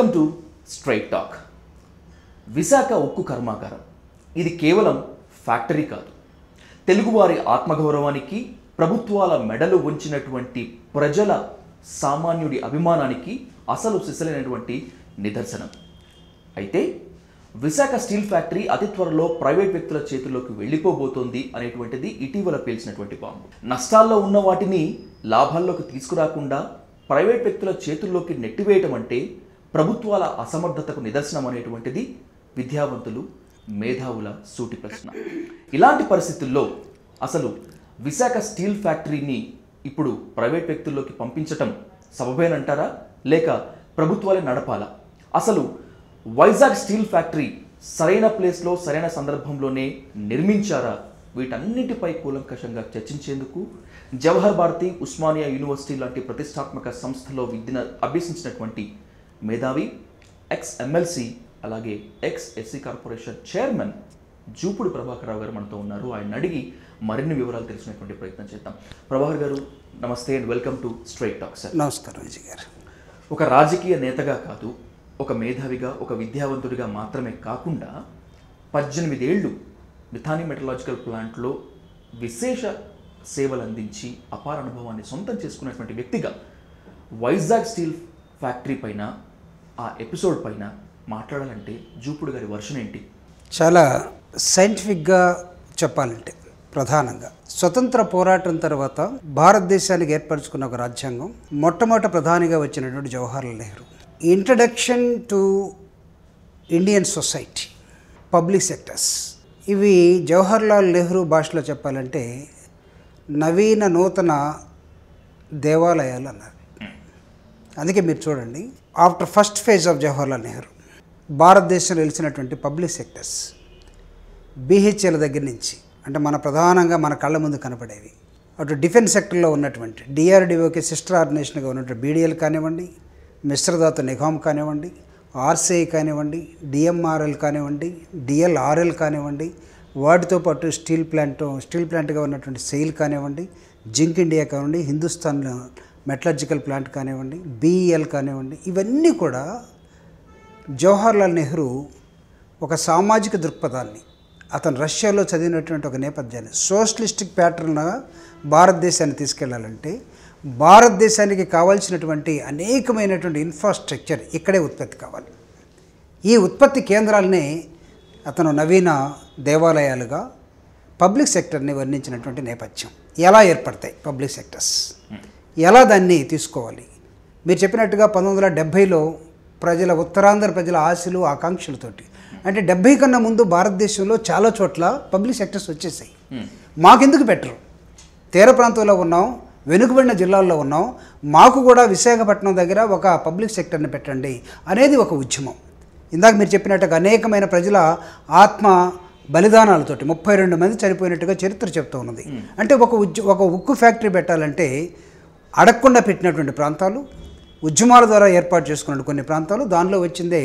Welcome to Straight Talk Visakha ఉక్కు కర్మాగారం ఇది కేవలం ఫ్యాక్టరీ కాదు తెలుగువారి ఆత్మగౌరవానికి ప్రభుత్వాల మెడలు ఉంచినటువంటి ప్రజల సామాన్యుడి అభిమానానికి అసలు సిసలైనటువంటి నిదర్శనం అయితే విశాఖ స్టీల్ ఫ్యాక్టరీ అతి త్వరలో ప్రైవేట్ వ్యక్తుల చేతుల్లోకి వెళ్ళిపోబోతోంది అనేటువంటిది ఇటీవల పేల్చినటువంటి బాంబు నష్టాల్లో ఉన్న వాటిని లాభాల్లోకి తీసుకురాకుండా ప్రైవేట్ వ్యక్తుల చేతుల్లోకి నెట్టివేయటం అంటే ప్రభుత్వాల అసమర్థతకు నిదర్శనం అనేటువంటిది విద్యావంతులు మేధావుల సూటి ప్రశ్న ఇలాంటి పరిస్థితుల్లో అసలు విశాఖ స్టీల్ ఫ్యాక్టరీని ఇప్పుడు ప్రైవేట్ వ్యక్తుల్లోకి పంపించటం సబబేనంటారా లేక ప్రభుత్వాలే నడపాలా అసలు వైజాగ్ స్టీల్ ఫ్యాక్టరీ సరైన ప్లేస్లో సరైన సందర్భంలోనే నిర్మించారా వీటన్నిటిపై కూలంకషంగా చర్చించేందుకు జవహర్ భారతి ఉస్మానియా యూనివర్సిటీ లాంటి ప్రతిష్టాత్మక సంస్థలో విద్యను అభ్యసించినటువంటి మేధావి ఎక్స్ ఎమ్మెల్సీ అలాగే ex SC corporation chairman Jupudi Prabhakar Rao garu మనతో ఉన్నారు ఆయన అడిగి మరిన్ని వివరాలు తెలుసుకునేటువంటి ప్రయత్నం చేద్దాం ప్రభాకర్ గారు నమస్తే and welcome to Straight Talk sir నమస్కారం విజయ్ గారు ఒక రాజకీయ నేతగా కాదు ఒక మేధావిగా ఒక విద్యావంతుడిగా మాత్రమే కాకుండా పద్దెనిమిదేళ్ళు మిథాని మెటలాజికల్ ప్లాంట్లో విశేష సేవలు అందించి అపార అనుభవాన్ని సొంతం చేసుకున్నటువంటి వ్యక్తిగా వైజాగ్ స్టీల్ ఫ్యాక్టరీ పైన ఆ ఎపిసోడ్ పైన మాట్లాడాలంటే జూపుడు గారి వర్షన్ ఏంటి చాలా సైంటిఫిక్గా చెప్పాలంటే ప్రధానంగా స్వతంత్ర పోరాటం తర్వాత భారతదేశానికి ఏర్పరచుకున్న ఒక రాజ్యాంగం మొట్టమొదట ప్రధానిగా వచ్చినటువంటి Jawaharlal Nehru introduction to Indian society public sectors ఇవి జవహర్లాల్ నెహ్రూ భాషలో చెప్పాలంటే నవీన నూతన దేవాలయాలు అన్నారు అందుకే మీరు చూడండి after first phase of Jawaharlal Nehru భారతదేశంలో వెలిసినటువంటి పబ్లిక్ సెక్టర్స్ బీహెచ్ఎల్ దగ్గర నుంచి అంటే మన ప్రధానంగా మన కళ్ళ ముందు కనపడేవి అటు డిఫెన్స్ సెక్టర్లో ఉన్నటువంటి డిఆర్డిఓకి సిస్టర్ ఆర్గనైజేషన్గా ఉన్నటువంటి బీడీఎల్ కానివ్వండి మిశ్రదాత నిఘాం కానివ్వండి ఆర్సీఐ కానివ్వండి డిఎంఆర్ఎల్ కానివ్వండి డిఎల్ఆర్ఎల్ కానివ్వండి వాటితో పాటు స్టీల్ ప్లాంట్ స్టీల్ ప్లాంట్గా ఉన్నటువంటి సెయిల్ కానివ్వండి జింక్ ఇండియా కానివ్వండి హిందుస్థాన్లో మెటలర్జికల్ ప్లాంట్ కానివ్వండి బీఈఎల్ e కానివ్వండి ఇవన్నీ కూడా జవహర్లాల్ నెహ్రూ ఒక సామాజిక దృక్పథాన్ని అతను రష్యాలో చదివినటువంటి ఒక నేపథ్యాన్ని సోషలిస్టిక్ ప్యాటర్న్గా భారతదేశాన్ని తీసుకెళ్లాలంటే భారతదేశానికి కావాల్సినటువంటి అనేకమైనటువంటి ఇన్ఫ్రాస్ట్రక్చర్ ఇక్కడే ఉత్పత్తి కావాలి ఈ ఉత్పత్తి కేంద్రాలనే అతను నవీన దేవాలయాలుగా పబ్లిక్ సెక్టర్ని వర్ణించినటువంటి నేపథ్యం ఎలా ఏర్పడతాయి పబ్లిక్ సెక్టర్స్ ఎలా దాన్ని తీసుకోవాలి మీరు చెప్పినట్టుగా పంతొమ్మిది వందల డెబ్భైలో ప్రజల ఉత్తరాంధ్ర ప్రజల ఆశలు ఆకాంక్షలతోటి అంటే డెబ్బై కన్నా ముందు భారతదేశంలో చాలా చోట్ల పబ్లిక్ సెక్టర్స్ వచ్చేసాయి మాకెందుకు బెటరు తీర ప్రాంతంలో ఉన్నాం వెనుకబడిన జిల్లాల్లో ఉన్నాం మాకు కూడా విశాఖపట్నం దగ్గర ఒక పబ్లిక్ సెక్టర్ని పెట్టండి అనేది ఒక ఉద్యమం ఇందాక మీరు చెప్పినట్టుగా అనేకమైన ప్రజల ఆత్మ బలిదానాలతోటి ముప్పై రెండు మంది చనిపోయినట్టుగా చరిత్ర చెప్తూ ఉన్నది అంటే ఒక ఉద్య ఒక ఉక్కు ఫ్యాక్టరీ పెట్టాలంటే అడగకుండా పెట్టినటువంటి ప్రాంతాలు ఉద్యమాల ద్వారా ఏర్పాటు చేసుకున్న కొన్ని ప్రాంతాలు దానిలో వచ్చిందే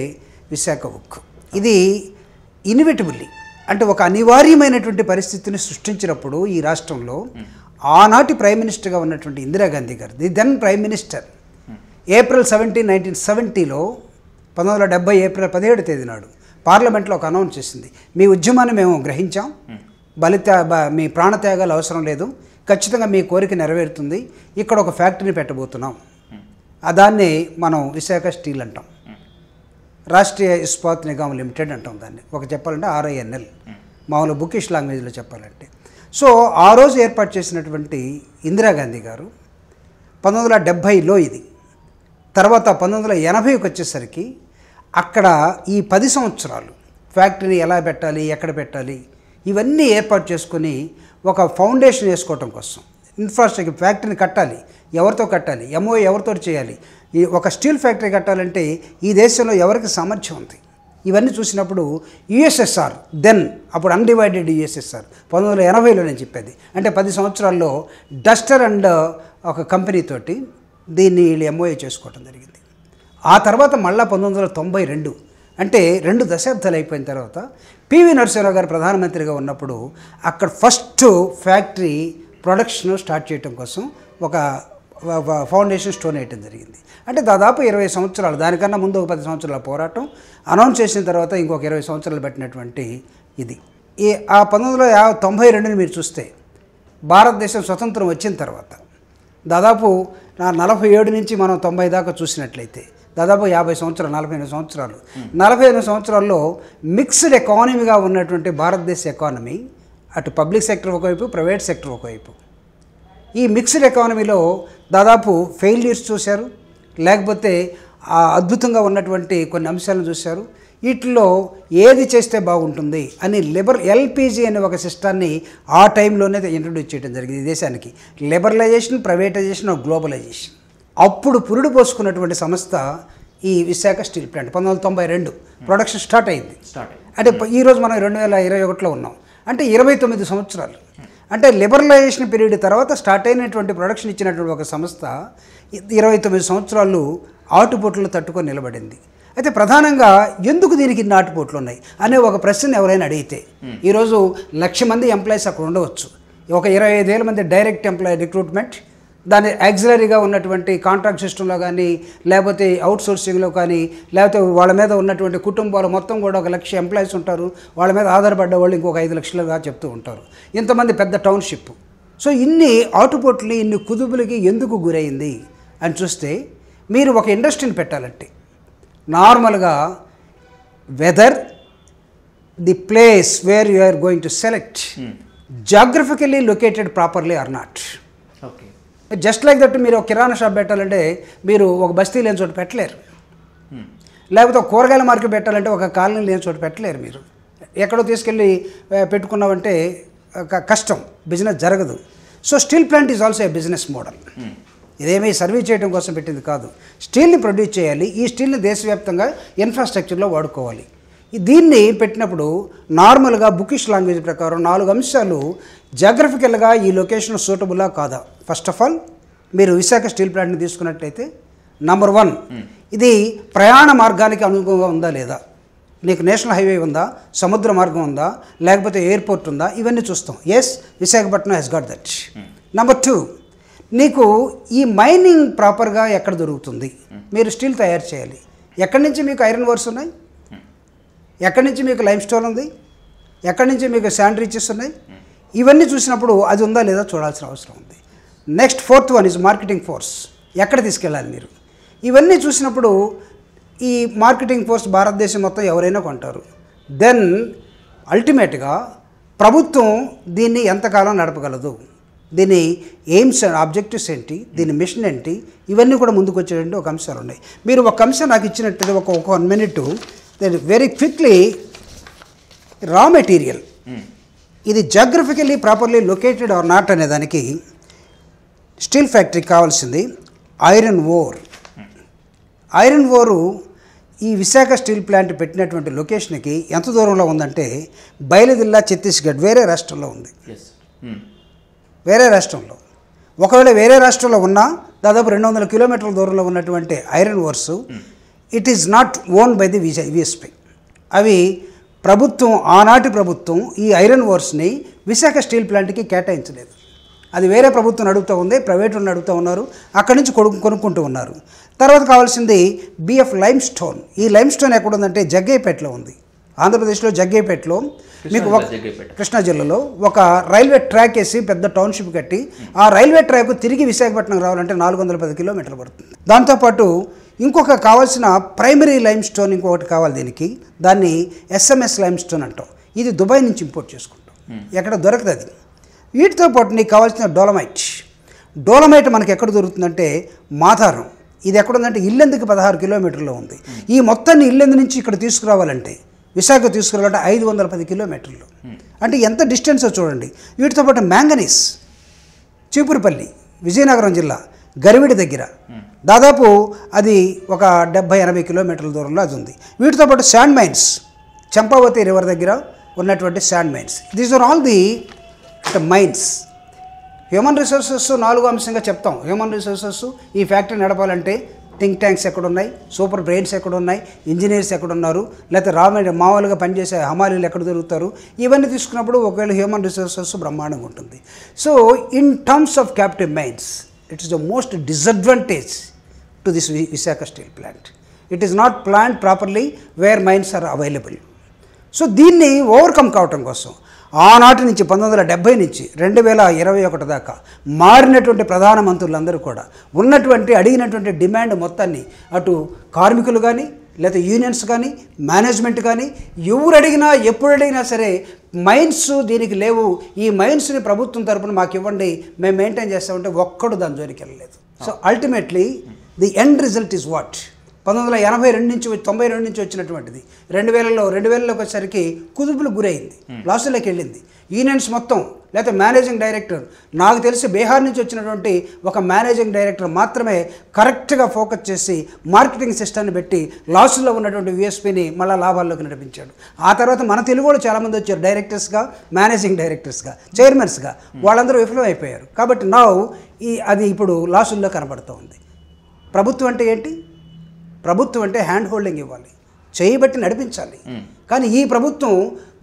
విశాఖ ఉక్కు ఇది ఇన్విటబుల్లీ అంటే ఒక అనివార్యమైనటువంటి పరిస్థితిని సృష్టించినప్పుడు ఈ రాష్ట్రంలో ఆనాటి ప్రైమ్ మినిస్టర్గా ఉన్నటువంటి Indira Gandhi garu the then prime minister April seventeen nineteen సెవెంటీలో పంతొమ్మిది వందల డెబ్బై ఏప్రిల్ పదిహేడు తేదీ నాడు పార్లమెంట్లో ఒక అనౌన్స్ చేసింది మీ ఉద్యమాన్ని మేము గ్రహించాం బలిత మీ ప్రాణత్యాగాలు అవసరం లేదు ఖచ్చితంగా మీ కోరిక నెరవేరుతుంది ఇక్కడ ఒక ఫ్యాక్టరీని పెట్టబోతున్నాం దాన్ని మనం విశాఖ స్టీల్ అంటాం రాష్ట్రీయ ఇస్పాత్ నిగమ్ లిమిటెడ్ అంటాం దాన్ని ఒక చెప్పాలంటే ఆర్ఐఎన్ఎల్ మామూలు బుకిష్ లాంగ్వేజ్లో చెప్పాలంటే సో ఆ రోజు ఏర్పాటు చేసినటువంటి ఇందిరాగాంధీ గారు పంతొమ్మిది వందల డెబ్భైలో ఇది తర్వాత పంతొమ్మిది వందల ఎనభైకి వచ్చేసరికి అక్కడ ఈ పది సంవత్సరాలు ఫ్యాక్టరీని ఎలా పెట్టాలి ఎక్కడ పెట్టాలి ఇవన్నీ ఏర్పాటు చేసుకొని ఒక ఫౌండేషన్ వేసుకోవటం కోసం ఇన్ఫ్రాస్ట్రక్చర్ ఫ్యాక్టరీని కట్టాలి ఎవరితో కట్టాలి ఎంఓ ఎవరితో చేయాలి ఒక స్టీల్ ఫ్యాక్టరీ కట్టాలంటే ఈ దేశంలో ఎవరికి సామర్థ్యం ఉంది ఇవన్నీ చూసినప్పుడు యుఎస్ఎస్ఆర్ దెన్ అప్పుడు అన్డివైడెడ్ యుఎస్ఎస్ఆర్ పంతొమ్మిది వందల ఎనభైలో నేను చెప్పేది అంటే పది సంవత్సరాల్లో డస్టర్ అండ్ uh, ఒక కంపెనీతోటి దీన్ని వీళ్ళు ఎంఓఏ చేసుకోవడం జరిగింది ఆ తర్వాత మళ్ళీ పంతొమ్మిది వందల తొంభై రెండు అంటే రెండు దశాబ్దాలు అయిపోయిన తర్వాత పివి నరసింహరావు గారు ప్రధానమంత్రిగా ఉన్నప్పుడు అక్కడ ఫస్ట్ ఫ్యాక్టరీ ప్రొడక్షన్ స్టార్ట్ చేయడం కోసం ఒక ఫౌండేషన్ స్టోన్ వేయటం జరిగింది అంటే దాదాపు ఇరవై సంవత్సరాలు దానికన్నా ముందు ఒక పది సంవత్సరాల పోరాటం అనౌన్స్ చేసిన తర్వాత ఇంకొక ఇరవై సంవత్సరాలు పెట్టినటువంటి ఇది ఈ ఆ పంతొమ్మిది వందల యాభై తొంభై రెండుని మీరు చూస్తే భారతదేశం స్వతంత్రం వచ్చిన తర్వాత దాదాపు నలభై ఏడు నుంచి మనం తొంభై దాకా చూసినట్లయితే దాదాపు యాభై సంవత్సరాలు నలభై ఎనిమిది సంవత్సరాలు నలభై ఎనిమిది సంవత్సరాల్లో మిక్స్డ్ ఎకానమీగా ఉన్నటువంటి భారతదేశ ఎకానమీ అటు పబ్లిక్ సెక్టర్ ఒకవైపు ప్రైవేట్ సెక్టర్ ఒకవైపు ఈ మిక్స్డ్ ఎకానమీలో దాదాపు ఫెయిల్యూర్స్ చూశారు లేకపోతే అద్భుతంగా ఉన్నటువంటి కొన్ని అంశాలను చూశారు వీటిలో ఏది చేస్తే బాగుంటుంది అని లిబర్ ఎల్పిజి అనే ఒక సిస్టాన్ని ఆ టైంలోనే ఇంట్రడ్యూస్ చేయడం జరిగింది దేశానికి లిబరలైజేషన్ ప్రైవేటైజేషన్ గ్లోబలైజేషన్ అప్పుడు పురుడు పోసుకున్నటువంటి సంస్థ ఈ విశాఖ స్టీల్ ప్లాంట్ పంతొమ్మిది వందల తొంభై రెండు ప్రొడక్షన్ స్టార్ట్ అయింది అంటే ఈరోజు మనం రెండు వేల ఇరవై ఒకటిలో ఉన్నాం అంటే ఇరవై తొమ్మిది సంవత్సరాలు అంటే లిబరలైజేషన్ పీరియడ్ తర్వాత స్టార్ట్ అయినటువంటి ప్రొడక్షన్ ఇచ్చినటువంటి ఒక సంస్థ ఇరవై తొమ్మిది సంవత్సరాలు ఆటుపోట్లు తట్టుకొని నిలబడింది అయితే ప్రధానంగా ఎందుకు దీనికి ఇన్ని ఆటుపోట్లు ఉన్నాయి అనే ఒక ప్రశ్న ఎవరైనా అడిగితే hmm. ఈరోజు లక్ష మంది ఎంప్లాయీస్ అక్కడ ఉండవచ్చు ఒక ఇరవై ఐదు వేల మంది డైరెక్ట్ ఎంప్లాయీ రిక్రూట్మెంట్ దాని యాక్సిలరీగా ఉన్నటువంటి కాంట్రాక్ట్ సిస్టంలో కానీ లేకపోతే అవుట్ సోర్సింగ్లో కానీ లేకపోతే వాళ్ళ మీద ఉన్నటువంటి కుటుంబాలు మొత్తం కూడా ఒక లక్ష ఎంప్లాయీస్ ఉంటారు వాళ్ళ మీద ఆధారపడ్డ వాళ్ళు ఇంకొక ఐదు లక్షలుగా చెప్తూ ఉంటారు ఇంతమంది పెద్ద టౌన్షిప్ సో ఇన్ని ఆటుపోట్లు ఇన్ని కుదుపులకి ఎందుకు గురైంది అని చూస్తే మీరు ఒక ఇండస్ట్రీని పెట్టాలంటే నార్మల్గా whether the place where you are going to select geographically located properly or not just like that మీరు ఒక కిరాణా షాప్ పెట్టాలంటే మీరు ఒక బస్తీ లేని చోటు పెట్టలేరు లేకపోతే ఒక కూరగాయల మార్కెట్ పెట్టాలంటే ఒక కాలనీ లేని చోటు పెట్టలేరు మీరు ఎక్కడో తీసుకెళ్ళి పెట్టుకున్నామంటే కష్టం బిజినెస్ జరగదు so steel plant is also a business model ఇదేమీ సర్వీస్ చేయడం కోసం పెట్టింది కాదు స్టీల్ని ప్రొడ్యూస్ చేయాలి ఈ స్టీల్ని దేశవ్యాప్తంగా ఇన్ఫ్రాస్ట్రక్చర్లో వాడుకోవాలి దీన్ని పెట్టినప్పుడు నార్మల్గా బుకిష్ లాంగ్వేజ్ ప్రకారం నాలుగు అంశాలు జాగ్రఫికల్గా ఈ లొకేషన్ సూటబుల్లా కాదా ఫస్ట్ ఆఫ్ ఆల్ మీరు విశాఖ స్టీల్ ప్లాంట్ని తీసుకున్నట్టయితే నంబర్ వన్ ఇది ప్రయాణ మార్గానికి అనుగుణంగా ఉందా లేదా నీకు నేషనల్ హైవే ఉందా సముద్ర మార్గం ఉందా లేకపోతే ఎయిర్పోర్ట్ ఉందా ఇవన్నీ చూస్తాం yes Visakhapatnam has got that number two నీకు ఈ మైనింగ్ ప్రాపర్గా ఎక్కడ దొరుకుతుంది మీరు స్టీల్ తయారు చేయాలి ఎక్కడి నుంచి మీకు ఐరన్ వర్స్ ఉన్నాయి ఎక్కడి నుంచి మీకు లైమ్ స్టోన్ ఉంది ఎక్కడి నుంచి మీకు శాండ్రిచెస్ ఉన్నాయి ఇవన్నీ చూసినప్పుడు అది ఉందా లేదా చూడాల్సిన అవసరం ఉంది next fourth one is marketing force ఎక్కడ తీసుకెళ్ళాలి మీరు ఇవన్నీ చూసినప్పుడు ఈ మార్కెటింగ్ ఫోర్స్ భారతదేశం మొత్తం ఎవరైనా కొంటారు దెన్ అల్టిమేట్గా ప్రభుత్వం దీన్ని ఎంతకాలం నడపగలదు దీని ఎయిమ్స్ ఆబ్జెక్టివ్స్ ఏంటి దీని మిషన్ ఏంటి ఇవన్నీ కూడా ముందుకు వచ్చేటువంటి ఒక అంశాలు ఉన్నాయి మీరు ఒక అంశం నాకు ఇచ్చినట్టు ఒక ఒక one minute then very quickly raw material ఇది geographically properly located or not అనే దానికి స్టీల్ ఫ్యాక్టరీకి కావాల్సింది ఐరన్ ఓర్ ఐరన్ ఓరు ఈ విశాఖ స్టీల్ ప్లాంట్ పెట్టినటువంటి లొకేషన్కి ఎంత దూరంలో ఉందంటే బయలుదిల్లా ఛత్తీస్గఢ్ వేరే రాష్ట్రంలో ఉంది hmm. వేరే రాష్ట్రంలో ఒకవేళ వేరే రాష్ట్రంలో ఉన్నా దాదాపు రెండు వందల కిలోమీటర్ల దూరంలో ఉన్నటువంటి iron ores hmm. It is not own by the Vijay VSP అవి ప్రభుత్వం ఆనాటి ప్రభుత్వం ఈ ఐరన్ ఓర్స్ని విశాఖ స్టీల్ ప్లాంట్కి కేటాయించలేదు అది వేరే ప్రభుత్వం అడుగుతూ ఉంది ప్రైవేట్ వాళ్ళని అడుగుతూ ఉన్నారు అక్కడి నుంచి కొడు కొనుక్కుంటూ ఉన్నారు తర్వాత కావాల్సింది బిఎఫ్ లైమ్ స్టోన్ ఈ లైమ్ స్టోన్ ఎక్కడ ఉందంటే జగ్గైపేటలో ఉంది ఆంధ్రప్రదేశ్లో జగ్గైపేటలో మీకు ఒక కృష్ణా జిల్లాలో ఒక రైల్వే ట్రాక్ వేసి పెద్ద టౌన్షిప్ కట్టి ఆ రైల్వే ట్రాక్ తిరిగి విశాఖపట్నం రావాలంటే నాలుగు వందల పది కిలోమీటర్లు పడుతుంది దాంతోపాటు ఇంకొక కావాల్సిన ప్రైమరీ లైమ్ స్టోన్ ఇంకొకటి కావాలి దీనికి దాన్ని ఎస్ఎంఎస్ లైమ్ స్టోన్ అంటాం ఇది దుబాయ్ నుంచి ఇంపోర్ట్ చేసుకుంటాం ఎక్కడ దొరకదు అది వీటితో పాటు నీకు కావాల్సిన డోలమైట్ డోలమైట్ మనకి ఎక్కడ దొరుకుతుందంటే మాతారం ఇది ఎక్కడుందంటే ఇల్లెందుకు పదహారు కిలోమీటర్లో ఉంది ఈ మొత్తాన్ని ఇల్లెందు నుంచి ఇక్కడ తీసుకురావాలంటే విశాఖ తీసుకురావాలంటే ఐదు వందల పది కిలోమీటర్లు అంటే ఎంత డిస్టెన్స్ చూడండి వీటితో పాటు మ్యాంగనీస్ చీపురుపల్లి విజయనగరం జిల్లా గరివిడి దగ్గర దాదాపు అది ఒక డెబ్బై ఎనభై కిలోమీటర్ల దూరంలో అది ఉంది వీటితో పాటు శాండ్ మైన్స్ చంపావతి రివర్ దగ్గర ఉన్నటువంటి sand mines these are all the అంటే మైన్స్ హ్యూమన్ రిసోర్సెస్ నాలుగో అంశంగా చెప్తాం హ్యూమన్ రిసోర్సెస్ ఈ ఫ్యాక్టరీ నడపాలంటే థింక్ ట్యాంక్స్ ఎక్కడున్నాయి సూపర్ బ్రెయిన్స్ ఎక్కడున్నాయి ఇంజనీర్స్ ఎక్కడున్నారు లేకపోతే రా మామూలుగా పనిచేసే హమాలీలు ఎక్కడ దొరుకుతారు ఇవన్నీ తీసుకున్నప్పుడు ఒకవేళ హ్యూమన్ రిసోర్సెస్ బ్రహ్మాండంగా ఉంటుంది so in terms of mines minds is the most disadvantage to this Visakha steel plant it is not plant properly where minds are available so దీన్ని ఓవర్కమ్ కావటం కోసం ఆనాటి నుంచి పంతొమ్మిది వందల డెబ్బై నుంచి రెండు వేల ఇరవై ఒకటి దాకా మారినటువంటి ప్రధానమంత్రులందరూ కూడా ఉన్నటువంటి అడిగినటువంటి డిమాండ్ మొత్తాన్ని అటు కార్మికులు కానీ లేదా యూనియన్స్ కానీ మేనేజ్మెంట్ కానీ ఎవరు అడిగినా ఎప్పుడు అడిగినా సరే మైన్స్ దీనికి లేవు ఈ మైన్స్ని ప్రభుత్వం తరపున మాకు ఇవ్వండి మేము మెయింటైన్ చేస్తామంటే ఒక్కడు దాని జోలికి వెళ్ళలేదు so ultimately the end result is what పంతొమ్మిది వందల ఎనభై రెండు నుంచి తొంభై రెండు నుంచి వచ్చినటువంటిది రెండు వేలలో రెండు వేలలోకి వచ్చేసరికి కుదుపులు గురైంది లాసులోకి వెళ్ళింది యూనియన్స్ మొత్తం లేకపోతే మేనేజింగ్ డైరెక్టర్ నాకు తెలిసి బీహార్ నుంచి వచ్చినటువంటి ఒక మేనేజింగ్ డైరెక్టర్ మాత్రమే కరెక్ట్గా ఫోకస్ చేసి మార్కెటింగ్ సిస్టమ్ని పెట్టి లాస్ట్లో ఉన్నటువంటి విఎస్పిని మళ్ళీ లాభాల్లోకి నడిపించాడు ఆ తర్వాత మన తెలుగు కూడా చాలామంది వచ్చారు డైరెక్టర్స్గా మేనేజింగ్ డైరెక్టర్స్గా చైర్మన్స్గా వాళ్ళందరూ విఫలం అయిపోయారు కాబట్టి నా ఈ అది ఇప్పుడు లాసుల్లో కనబడుతూ ఉంది ప్రభుత్వం అంటే ఏంటి ప్రభుత్వం అంటే హ్యాండ్ హోల్డింగ్ ఇవ్వాలి చేయబట్టి నడిపించాలి కానీ ఈ ప్రభుత్వం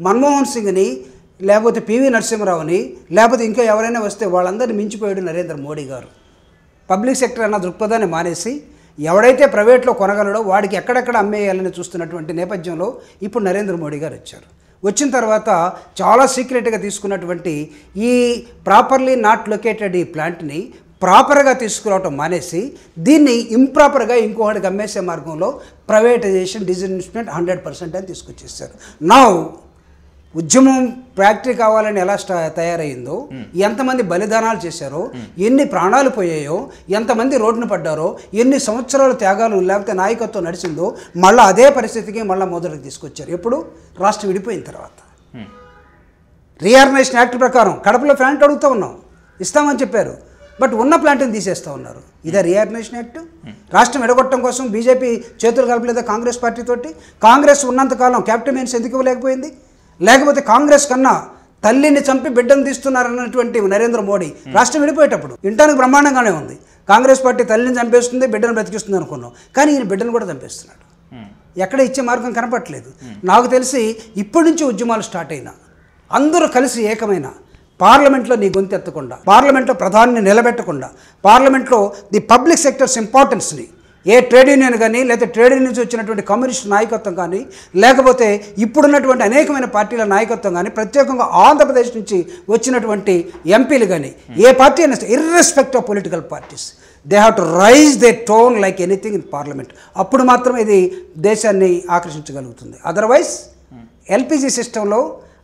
మన్మోహన్ సింగ్ని లేకపోతే పివి నరసింహరావుని లేకపోతే ఇంకా ఎవరైనా వస్తే వాళ్ళందరినీ మించిపోయాడు నరేంద్ర మోడీ గారు పబ్లిక్ సెక్టర్ అన్న దృక్పథాన్ని మానేసి ఎవడైతే ప్రైవేట్లో కొనగలడో వాడికి ఎక్కడెక్కడ అమ్మేయాలని చూస్తున్నటువంటి నేపథ్యంలో ఇప్పుడు నరేంద్ర మోడీ గారు వచ్చారు వచ్చిన తర్వాత చాలా సీక్రెట్గా తీసుకున్నటువంటి ఈ ప్రాపర్లీ నాట్ లొకేటెడ్ ఈ ప్లాంట్ని ప్రాపర్గా తీసుకురావటం మానేసి దీన్ని ఇంప్రాపర్గా ఇంకోటి అమ్మేసే మార్గంలో ప్రైవేటైజేషన్ డిజిన్వెస్ట్మెంట్ హండ్రెడ్ పర్సెంట్ అని తీసుకొచ్చేస్తారు నా ఉద్యమం ఫ్యాక్టరీ కావాలని ఎలా తయారైందో ఎంతమంది బలిదానాలు చేశారో ఎన్ని ప్రాణాలు పోయాయో ఎంతమంది రోడ్డున పడ్డారో ఎన్ని సంవత్సరాలు త్యాగాలు లేకపోతే నాయకత్వం నడిచిందో మళ్ళీ అదే పరిస్థితికి మళ్ళీ మొదటికి తీసుకొచ్చారు ఎప్పుడు రాష్ట్రం విడిపోయిన తర్వాత రీఆర్గనైజేషన్ యాక్ట్ ప్రకారం కడపలో ఫ్యాంట్ అడుగుతూ ఉన్నాం ఇస్తామని చెప్పారు బట్ ఉన్న ప్లాంట్ని తీసేస్తూ ఉన్నారు ఇదే hmm. రియాగ్నేషన్ act hmm. రాష్ట్రం ఎడగొట్టడం కోసం బీజేపీ చేతులు కలపలేదా కాంగ్రెస్ పార్టీతోటి కాంగ్రెస్ ఉన్నంతకాలం క్యాప్టెన్స్ ఎందుకు ఇవ్వలేకపోయింది లేకపోతే కాంగ్రెస్ కన్నా తల్లిని చంపి బిడ్డను తీస్తున్నారన్నటువంటి నరేంద్ర మోడీ hmm. రాష్ట్రం విడిపోయేటప్పుడు ఇంటానికి బ్రహ్మాండంగానే ఉంది కాంగ్రెస్ పార్టీ తల్లిని చంపేస్తుంది బిడ్డను బ్రతికిస్తుంది అనుకున్నాం కానీ ఈయన బిడ్డను కూడా చంపేస్తున్నాడు ఎక్కడ ఇచ్చే మార్గం కనపట్లేదు నాకు తెలిసి ఇప్పటి నుంచి ఉద్యమాలు స్టార్ట్ అయినా అందరూ కలిసి ఏకమైన పార్లమెంట్లో నీ గొంతు ఎత్తకుండా పార్లమెంట్లో ప్రధాని నిలబెట్టకుండా పార్లమెంట్లో ది పబ్లిక్ సెక్టర్స్ ఇంపార్టెన్స్ని ఏ ట్రేడ్ యూనియన్ కానీ లేదా ట్రేడ్ యూనియన్స్ వచ్చినటువంటి కమ్యూనిస్ట్ నాయకత్వం కానీ లేకపోతే ఇప్పుడున్నటువంటి అనేకమైన పార్టీల నాయకత్వం కానీ ప్రత్యేకంగా ఆంధ్రప్రదేశ్ నుంచి వచ్చినటువంటి ఎంపీలు కానీ ఏ పార్టీ అయినా irrespective of political parties they have to raise they tone like anything in parliament అప్పుడు మాత్రం ఇది దేశాన్ని ఆకర్షించగలుగుతుంది అదర్వైజ్ ఎల్పిజి సిస్టంలో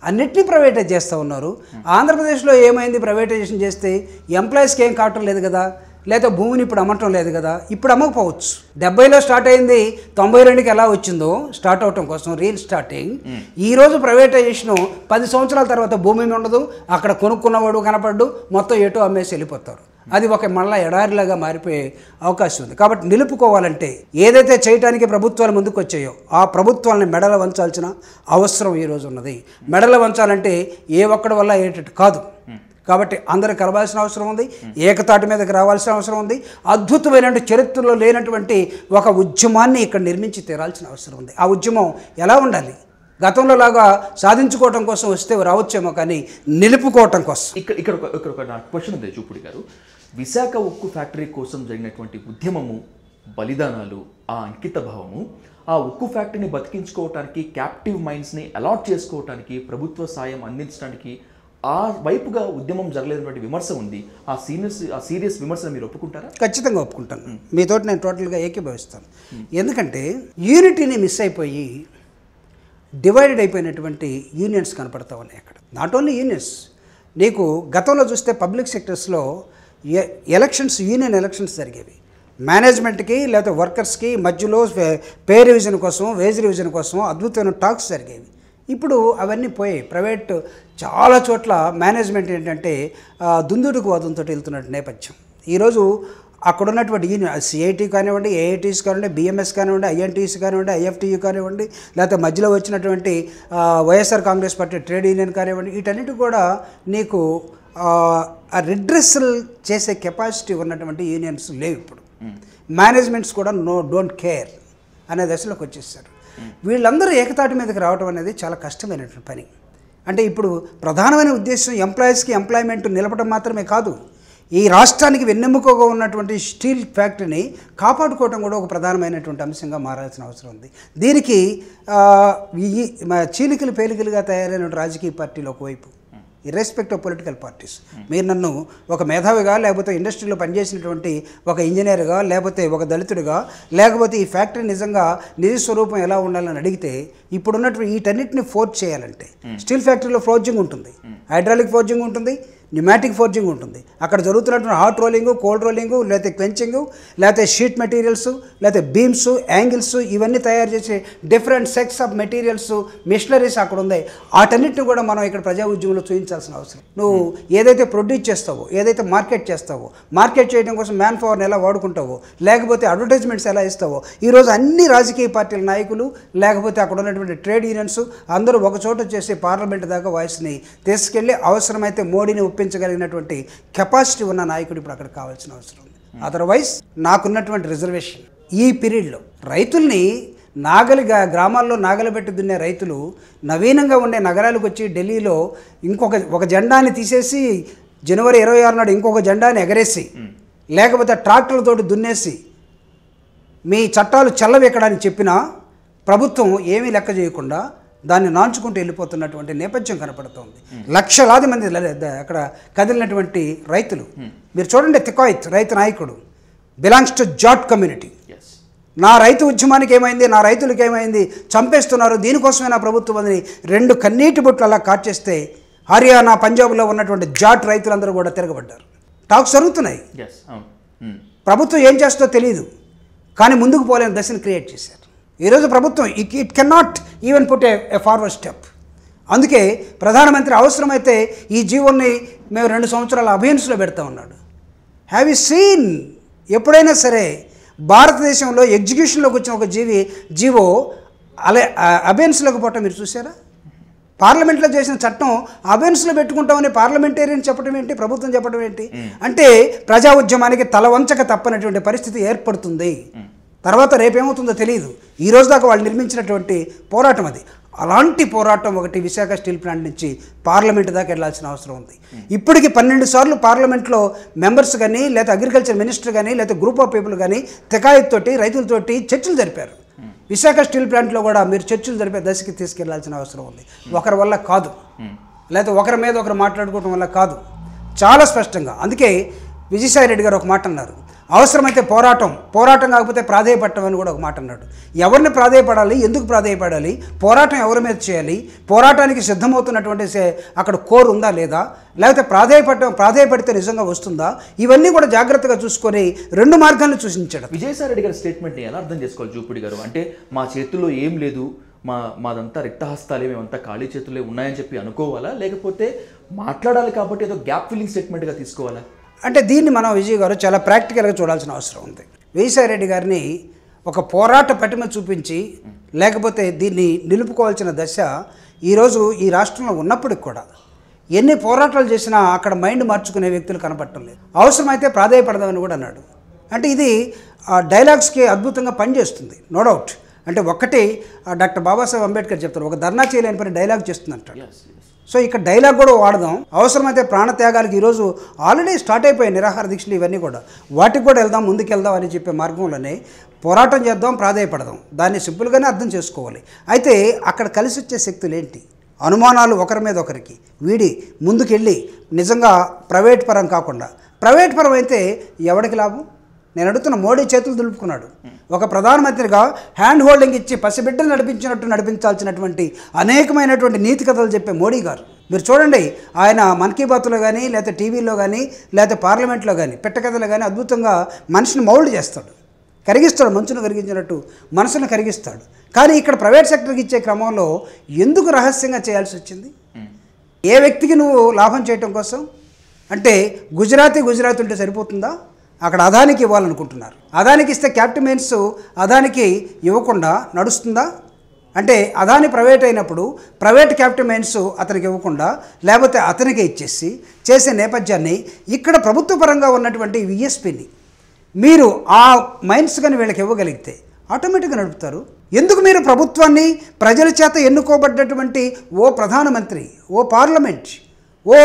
అన్నిటినీ ప్రైవేటైజ్ చేస్తూ ఉన్నారు ఆంధ్రప్రదేశ్లో ఏమైంది ప్రైవేటైజేషన్ చేస్తే ఎంప్లాయీస్కి ఏం కావటం లేదు కదా లేదా భూమిని ఇప్పుడు అమ్మటం లేదు కదా ఇప్పుడు అమ్మకపోవచ్చు డెబ్బైలో స్టార్ట్ అయింది తొంభై రెండుకి ఎలా వచ్చిందో స్టార్ట్ అవటం కోసం రియల్ స్టార్టింగ్ ఈరోజు ప్రైవేటైజేషన్ పది సంవత్సరాల తర్వాత భూమి ఉండదు అక్కడ కొనుక్కున్నవాడు కనపడ్డు మొత్తం ఎటో అమ్మేసి వెళ్ళిపోతారు అది ఒక మళ్ళా ఎడారిలాగా మారిపోయే అవకాశం ఉంది కాబట్టి నిలుపుకోవాలంటే ఏదైతే చేయటానికి ప్రభుత్వాలు ముందుకు వచ్చాయో ఆ ప్రభుత్వాలను మెడల వంచాల్సిన అవసరం ఈరోజు ఉన్నది మెడల వంచాలంటే ఏ ఒక్కడి వల్ల అయ్యేటట్టు కాదు కాబట్టి అందరు కలవాల్సిన అవసరం ఉంది ఏకతాటి మీదకి రావాల్సిన అవసరం ఉంది అద్భుతమైన చరిత్రలో లేనటువంటి ఒక ఉద్యమాన్ని ఇక్కడ నిర్మించి తీరాల్సిన అవసరం ఉంది ఆ ఉద్యమం ఎలా ఉండాలి గతంలో లాగా సాధించుకోవటం కోసం వస్తే రావచ్చేమో కానీ నిలుపుకోవటం కోసం ఇక్కడ ఇక్కడ ఇక్కడ ఒక క్వశ్చన్ ఉంది చూపుడి గారు విశాఖ ఉక్కు ఫ్యాక్టరీ కోసం జరిగినటువంటి ఉద్యమము బలిదానాలు ఆ అంకిత భావము ఆ ఉక్కు ఫ్యాక్టరీని బతికించుకోవటానికి క్యాప్టివ్ మైండ్స్ని అలాట్ చేసుకోవటానికి ప్రభుత్వ సాయం అందించడానికి ఆ వైపుగా ఉద్యమం జరగలేనటువంటి విమర్శ ఉంది ఆ సీనియర్స్ ఆ సీరియస్ విమర్శ మీరు ఒప్పుకుంటారా ఖచ్చితంగా ఒప్పుకుంటాను మీతో నేను టోటల్గా ఏకీభవిస్తాను ఎందుకంటే యూనిటీని మిస్ అయిపోయి డివైడెడ్ అయిపోయినటువంటి యూనియన్స్ కనపడతా ఉన్నాయి అక్కడ నాట్ ఓన్లీ యూనియన్స్ నీకు గతంలో చూస్తే పబ్లిక్ సెక్టర్స్లో ఎలక్షన్స్ యూనియన్ ఎలక్షన్స్ జరిగేవి మేనేజ్మెంట్కి లేకపోతే వర్కర్స్కి మధ్యలో పే రివిజన్ కోసం వేజ్ రివిజన్ కోసం అద్భుతమైన టాక్స్ జరిగేవి ఇప్పుడు అవన్నీ పోయాయి ప్రైవేట్ చాలా చోట్ల మేనేజ్మెంట్ ఏంటంటే దుందుడుకు వాదంతో వెళ్తున్నట్టు నేపథ్యం ఈరోజు అక్కడ ఉన్నటువంటి యూనియన్ సిఐటి కానివ్వండి ఏఐటీస్ కానివ్వండి బిఎంఎస్ కానివ్వండి ఐఎన్టీస్ కానివ్వండి ఐఎఫ్టీయూ కానివ్వండి లేకపోతే మధ్యలో వచ్చినటువంటి YSR Congress party trade union కానివ్వండి వీటన్నిటి కూడా నీకు రిడ్రెస్సల్ చేసే కెపాసిటీ ఉన్నటువంటి యూనియన్స్ లేవు ఇప్పుడు మేనేజ్మెంట్స్ కూడా నో డోంట్ కేర్ అనే దశలోకి వచ్చేసారు వీళ్ళందరూ ఏకతాటి మీదకి రావడం అనేది చాలా కష్టమైనటువంటి పని అంటే ఇప్పుడు ప్రధానమైన ఉద్దేశం ఎంప్లాయీస్కి ఎంప్లాయ్మెంట్ నిలపడం మాత్రమే కాదు ఈ రాష్ట్రానికి వెన్నెముకగా ఉన్నటువంటి స్టీల్ ఫ్యాక్టరీని కాపాడుకోవడం కూడా ఒక ప్రధానమైనటువంటి అంశంగా మారాల్సిన అవసరం ఉంది దీనికి ఈ చీలికలు పేలికలుగా తయారైన రాజకీయ పార్టీలు ఒకవైపు ఇర్రెస్పెక్ట్ ఆఫ్ పొలిటికల్ పార్టీస్ మీరు నన్ను ఒక మేధావిగా లేకపోతే ఇండస్ట్రీలో పనిచేసినటువంటి ఒక ఇంజనీర్గా లేకపోతే ఒక దళితుడిగా లేకపోతే ఈ ఫ్యాక్టరీ నిజంగా నిజస్వరూపం స్వరూపం ఎలా ఉండాలని అడిగితే ఇప్పుడున్నటువంటి వీటన్నిటిని ఫోర్స్ చేయాలంటే స్టీల్ ఫ్యాక్టరీలో ఫ్రోజింగ్ ఉంటుంది హైడ్రాలిక్ hmm. ఫ్రోజింగ్ ఉంటుంది న్యూమాటిక్ ఫోర్జింగ్ ఉంటుంది అక్కడ జరుగుతున్నటువంటి హాట్ రోలింగ్ కోల్డ్ రోలింగ్ లేకపోతే క్వెంచింగ్ లేకపోతే షీట్ మెటీరియల్స్ లేకపోతే బీమ్స్ యాంగిల్స్ ఇవన్నీ తయారు చేసే different sets of materials machineries అక్కడ ఉన్నాయి వాటన్నిటిని కూడా మనం ఇక్కడ ప్రజా ఉద్యమంలో చూపించాల్సిన అవసరం నువ్వు ఏదైతే ప్రొడ్యూస్ చేస్తావో ఏదైతే మార్కెట్ చేస్తావో మార్కెట్ చేయడం కోసం మ్యాన్ పవర్ని ఎలా వాడుకుంటావో లేకపోతే అడ్వర్టైజ్మెంట్స్ ఎలా ఇస్తావో ఈరోజు అన్ని రాజకీయ పార్టీల నాయకులు లేకపోతే అక్కడ ఉన్నటువంటి ట్రేడ్ యూనియన్స్ అందరూ ఒక చోట చేసి పార్లమెంట్ దాకా వాయిస్ని తీసుకెళ్ళి అవసరమైతే మోడీని ఒప్పించగలిగినటువంటి కెపాసిటీ ఉన్న నాయకుడు ఇప్పుడు అక్కడ కావాల్సిన అవసరం ఉంది అదర్వైజ్ నాకున్నటువంటి రిజర్వేషన్ ఈ పీరియడ్లో రైతుల్ని నాగలి గ్రామాల్లో నాగలి పెట్టి దున్నే రైతులు నవీనంగా ఉండే నగరాలకు వచ్చి ఢిల్లీలో ఇంకొక ఒక జెండాని తీసేసి జనవరి ఇరవై ఆరు నాడు ఇంకొక జెండాని ఎగరేసి hmm. లేకపోతే ట్రాక్టర్లతో దున్నేసి మీ చట్టాలు చల్లవెక్కడానికి చెప్పినా ప్రభుత్వం ఏమీ లెక్క చేయకుండా దాన్ని నాంచుకుంటూ వెళ్ళిపోతున్నటువంటి నేపథ్యం కనపడుతోంది లక్షలాది మంది అక్కడ కదిలినటువంటి రైతులు మీరు చూడండి తికోయిత్ రైతు నాయకుడు బిలాంగ్స్ టు జాట్ కమ్యూనిటీ నా రైతు ఉద్యమానికి ఏమైంది నా రైతులకి ఏమైంది చంపేస్తున్నారు దీనికోసమే నా ప్రభుత్వం అని రెండు కన్నీటి బొట్లు అలా కాట్ చేస్తే హర్యానా పంజాబ్లో ఉన్నటువంటి జాట్ రైతులందరూ కూడా తిరగబడ్డారు టాక్స్ జరుగుతున్నాయి ప్రభుత్వం ఏం చేస్తుందో తెలియదు కానీ ముందుకు పోలేని దశను క్రియేట్ చేశారు ఈరోజు ప్రభుత్వం it it can not even put a forward step అందుకే ప్రధానమంత్రి అవసరమైతే ఈ జీవోని మేము రెండు సంవత్సరాల అభియన్స్లో పెడతా ఉన్నాడు హ్యావ్ యూ సీన్ ఎప్పుడైనా సరే భారతదేశంలో ఎగ్జిక్యూషన్లోకి వచ్చిన ఒక జీవి జీవో అలే అబెన్స్లోకి పోవటం మీరు చూసారా పార్లమెంట్లో చేసిన చట్టం అబెన్స్లో పెట్టుకుంటామని పార్లమెంటేరియన్ చెప్పడం ఏంటి ప్రభుత్వం చెప్పడం ఏంటి అంటే ప్రజా ఉద్యమానికి తల వంచక తప్పనటువంటి పరిస్థితి ఏర్పడుతుంది తర్వాత రేపేమవుతుందో తెలియదు ఈ రోజు దాకా వాళ్ళు నిర్మించినటువంటి పోరాటం అది అలాంటి పోరాటం ఒకటి విశాఖ స్టీల్ ప్లాంట్ నుంచి పార్లమెంట్ దాకా వెళ్ళాల్సిన అవసరం ఉంది ఇప్పటికి పన్నెండు సార్లు పార్లమెంట్లో మెంబర్స్ కానీ లేదా అగ్రికల్చర్ మినిస్టర్ కానీ లేదా గ్రూప్ ఆఫ్ పీపుల్ కానీ తెకాయితోటి రైతులతోటి చర్చలు జరిపారు విశాఖ స్టీల్ ప్లాంట్లో కూడా మీరు చర్చలు జరిపే దశకి తీసుకెళ్లాల్సిన అవసరం ఉంది ఒకరి వల్ల కాదు లేకపోతే ఒకరి మీద ఒకరు మాట్లాడుకోవడం వల్ల కాదు చాలా స్పష్టంగా అందుకే విజయసాయి రెడ్డి గారు ఒక మాట అన్నారు అవసరమైతే పోరాటం పోరాటం కాకపోతే ప్రాధాయపడటం అని కూడా ఒక మాట అన్నాడు ఎవరిని ప్రాధాయపడాలి ఎందుకు ప్రాధేయపడాలి పోరాటం ఎవరి మీద చేయాలి పోరాటానికి సిద్ధమవుతున్నటువంటి అక్కడ కోర్ ఉందా లేదా లేకపోతే ప్రాధాయపడటం ప్రాధాయపడితే నిజంగా వస్తుందా ఇవన్నీ కూడా జాగ్రత్తగా చూసుకొని రెండు మార్గాలను సూచించాడు విజయసాయి రెడ్డి గారి స్టేట్మెంట్ని ఎలా అర్థం చేసుకోవాలి చూపుడి గారు అంటే మా చేతుల్లో ఏం లేదు మా మాదంతా రిక్తహస్తాలే మేమంతా ఖాళీ చేతులే ఉన్నాయని చెప్పి అనుకోవాలా లేకపోతే మాట్లాడాలి కాబట్టి ఏదో గ్యాప్ ఫిల్లింగ్ స్టేట్మెంట్గా తీసుకోవాలా అంటే దీన్ని మనం విజయ్ గారు చాలా ప్రాక్టికల్గా చూడాల్సిన అవసరం ఉంది విజయసాయిరెడ్డి గారిని ఒక పోరాట పటిమ చూపించి లేకపోతే దీన్ని నిలుపుకోవాల్సిన దశ ఈరోజు ఈ రాష్ట్రంలో ఉన్నప్పటికి కూడా ఎన్ని పోరాటాలు చేసినా అక్కడ మైండ్ మార్చుకునే వ్యక్తులు కనపడటం లేదు అవసరమైతే ప్రాధాయపడదామని కూడా అన్నాడు అంటే ఇది డైలాగ్స్కి అద్భుతంగా పనిచేస్తుంది నో డౌట్ అంటే ఒక్కటి డాక్టర్ బాబాసాహెబ్ అంబేద్కర్ చెప్తారు ఒక ధర్నా చేయలేని పని డైలాగ్ చేస్తుంది అంటాడు సో ఇక్కడ డైలాగ్ కూడా వాడదాం అవసరమైతే ప్రాణత్యాగాలకు ఈరోజు ఆల్రెడీ స్టార్ట్ అయిపోయాయి నిరాహార దీక్షలు ఇవన్నీ కూడా వాటికి కూడా వెళ్దాం ముందుకెళ్దాం అని చెప్పే మార్గంలోనే పోరాటం చేద్దాం ప్రాధాయపడదాం దాన్ని సింపుల్గానే అర్థం చేసుకోవాలి అయితే అక్కడ కలిసి వచ్చే శక్తులు ఏంటి అనుమానాలు ఒకరి మీద ఒకరికి వీడి ముందుకెళ్ళి నిజంగా ప్రైవేట్ పరం కాకుండా ప్రైవేట్ పరం అయితే ఎవడికి లాభం నేను అడుగుతున్న మోడీ చేతులు దులుపుకున్నాడు ఒక ప్రధానమంత్రిగా హ్యాండ్ హోల్డింగ్ ఇచ్చి పసిబిడ్డలు నడిపించినట్టు నడిపించాల్సినటువంటి అనేకమైనటువంటి నీతి కథలు చెప్పే మోడీ గారు మీరు చూడండి ఆయన మన్ కీ బాత్లో కానీ లేకపోతే టీవీలో కానీ లేకపోతే పార్లమెంట్లో కానీ పెట్టకథలు కానీ అద్భుతంగా మనిషిని మౌల్డ్ చేస్తాడు కరిగిస్తాడు మనసును కరిగించినట్టు మనసును కరిగిస్తాడు కానీ ఇక్కడ ప్రైవేట్ సెక్టర్కి ఇచ్చే క్రమంలో ఎందుకు రహస్యంగా చేయాల్సి వచ్చింది ఏ వ్యక్తికి నువ్వు లాభం చేయటం కోసం అంటే గుజరాతీ గుజరాత్ ఉంటే సరిపోతుందా అక్కడ అదానికి ఇవ్వాలనుకుంటున్నారు అదానికి ఇస్తే క్యాప్ట్ మెయిన్స్ అదానికి ఇవ్వకుండా నడుస్తుందా అంటే అదాని ప్రైవేట్ అయినప్పుడు ప్రైవేట్ మెయిన్స్ అతనికి ఇవ్వకుండా లేకపోతే అతనికే ఇచ్చేసి చేసే నేపథ్యాన్ని ఇక్కడ ప్రభుత్వ పరంగా ఉన్నటువంటి విఎస్పిని మీరు ఆ మైన్స్ కానీ వీళ్ళకి ఇవ్వగలిగితే ఆటోమేటిక్గా నడుపుతారు ఎందుకు మీరు ప్రభుత్వాన్ని ప్రజల చేత ఎన్నుకోబడ్డటువంటి ఓ ప్రధానమంత్రి ఓ పార్లమెంట్ ఓ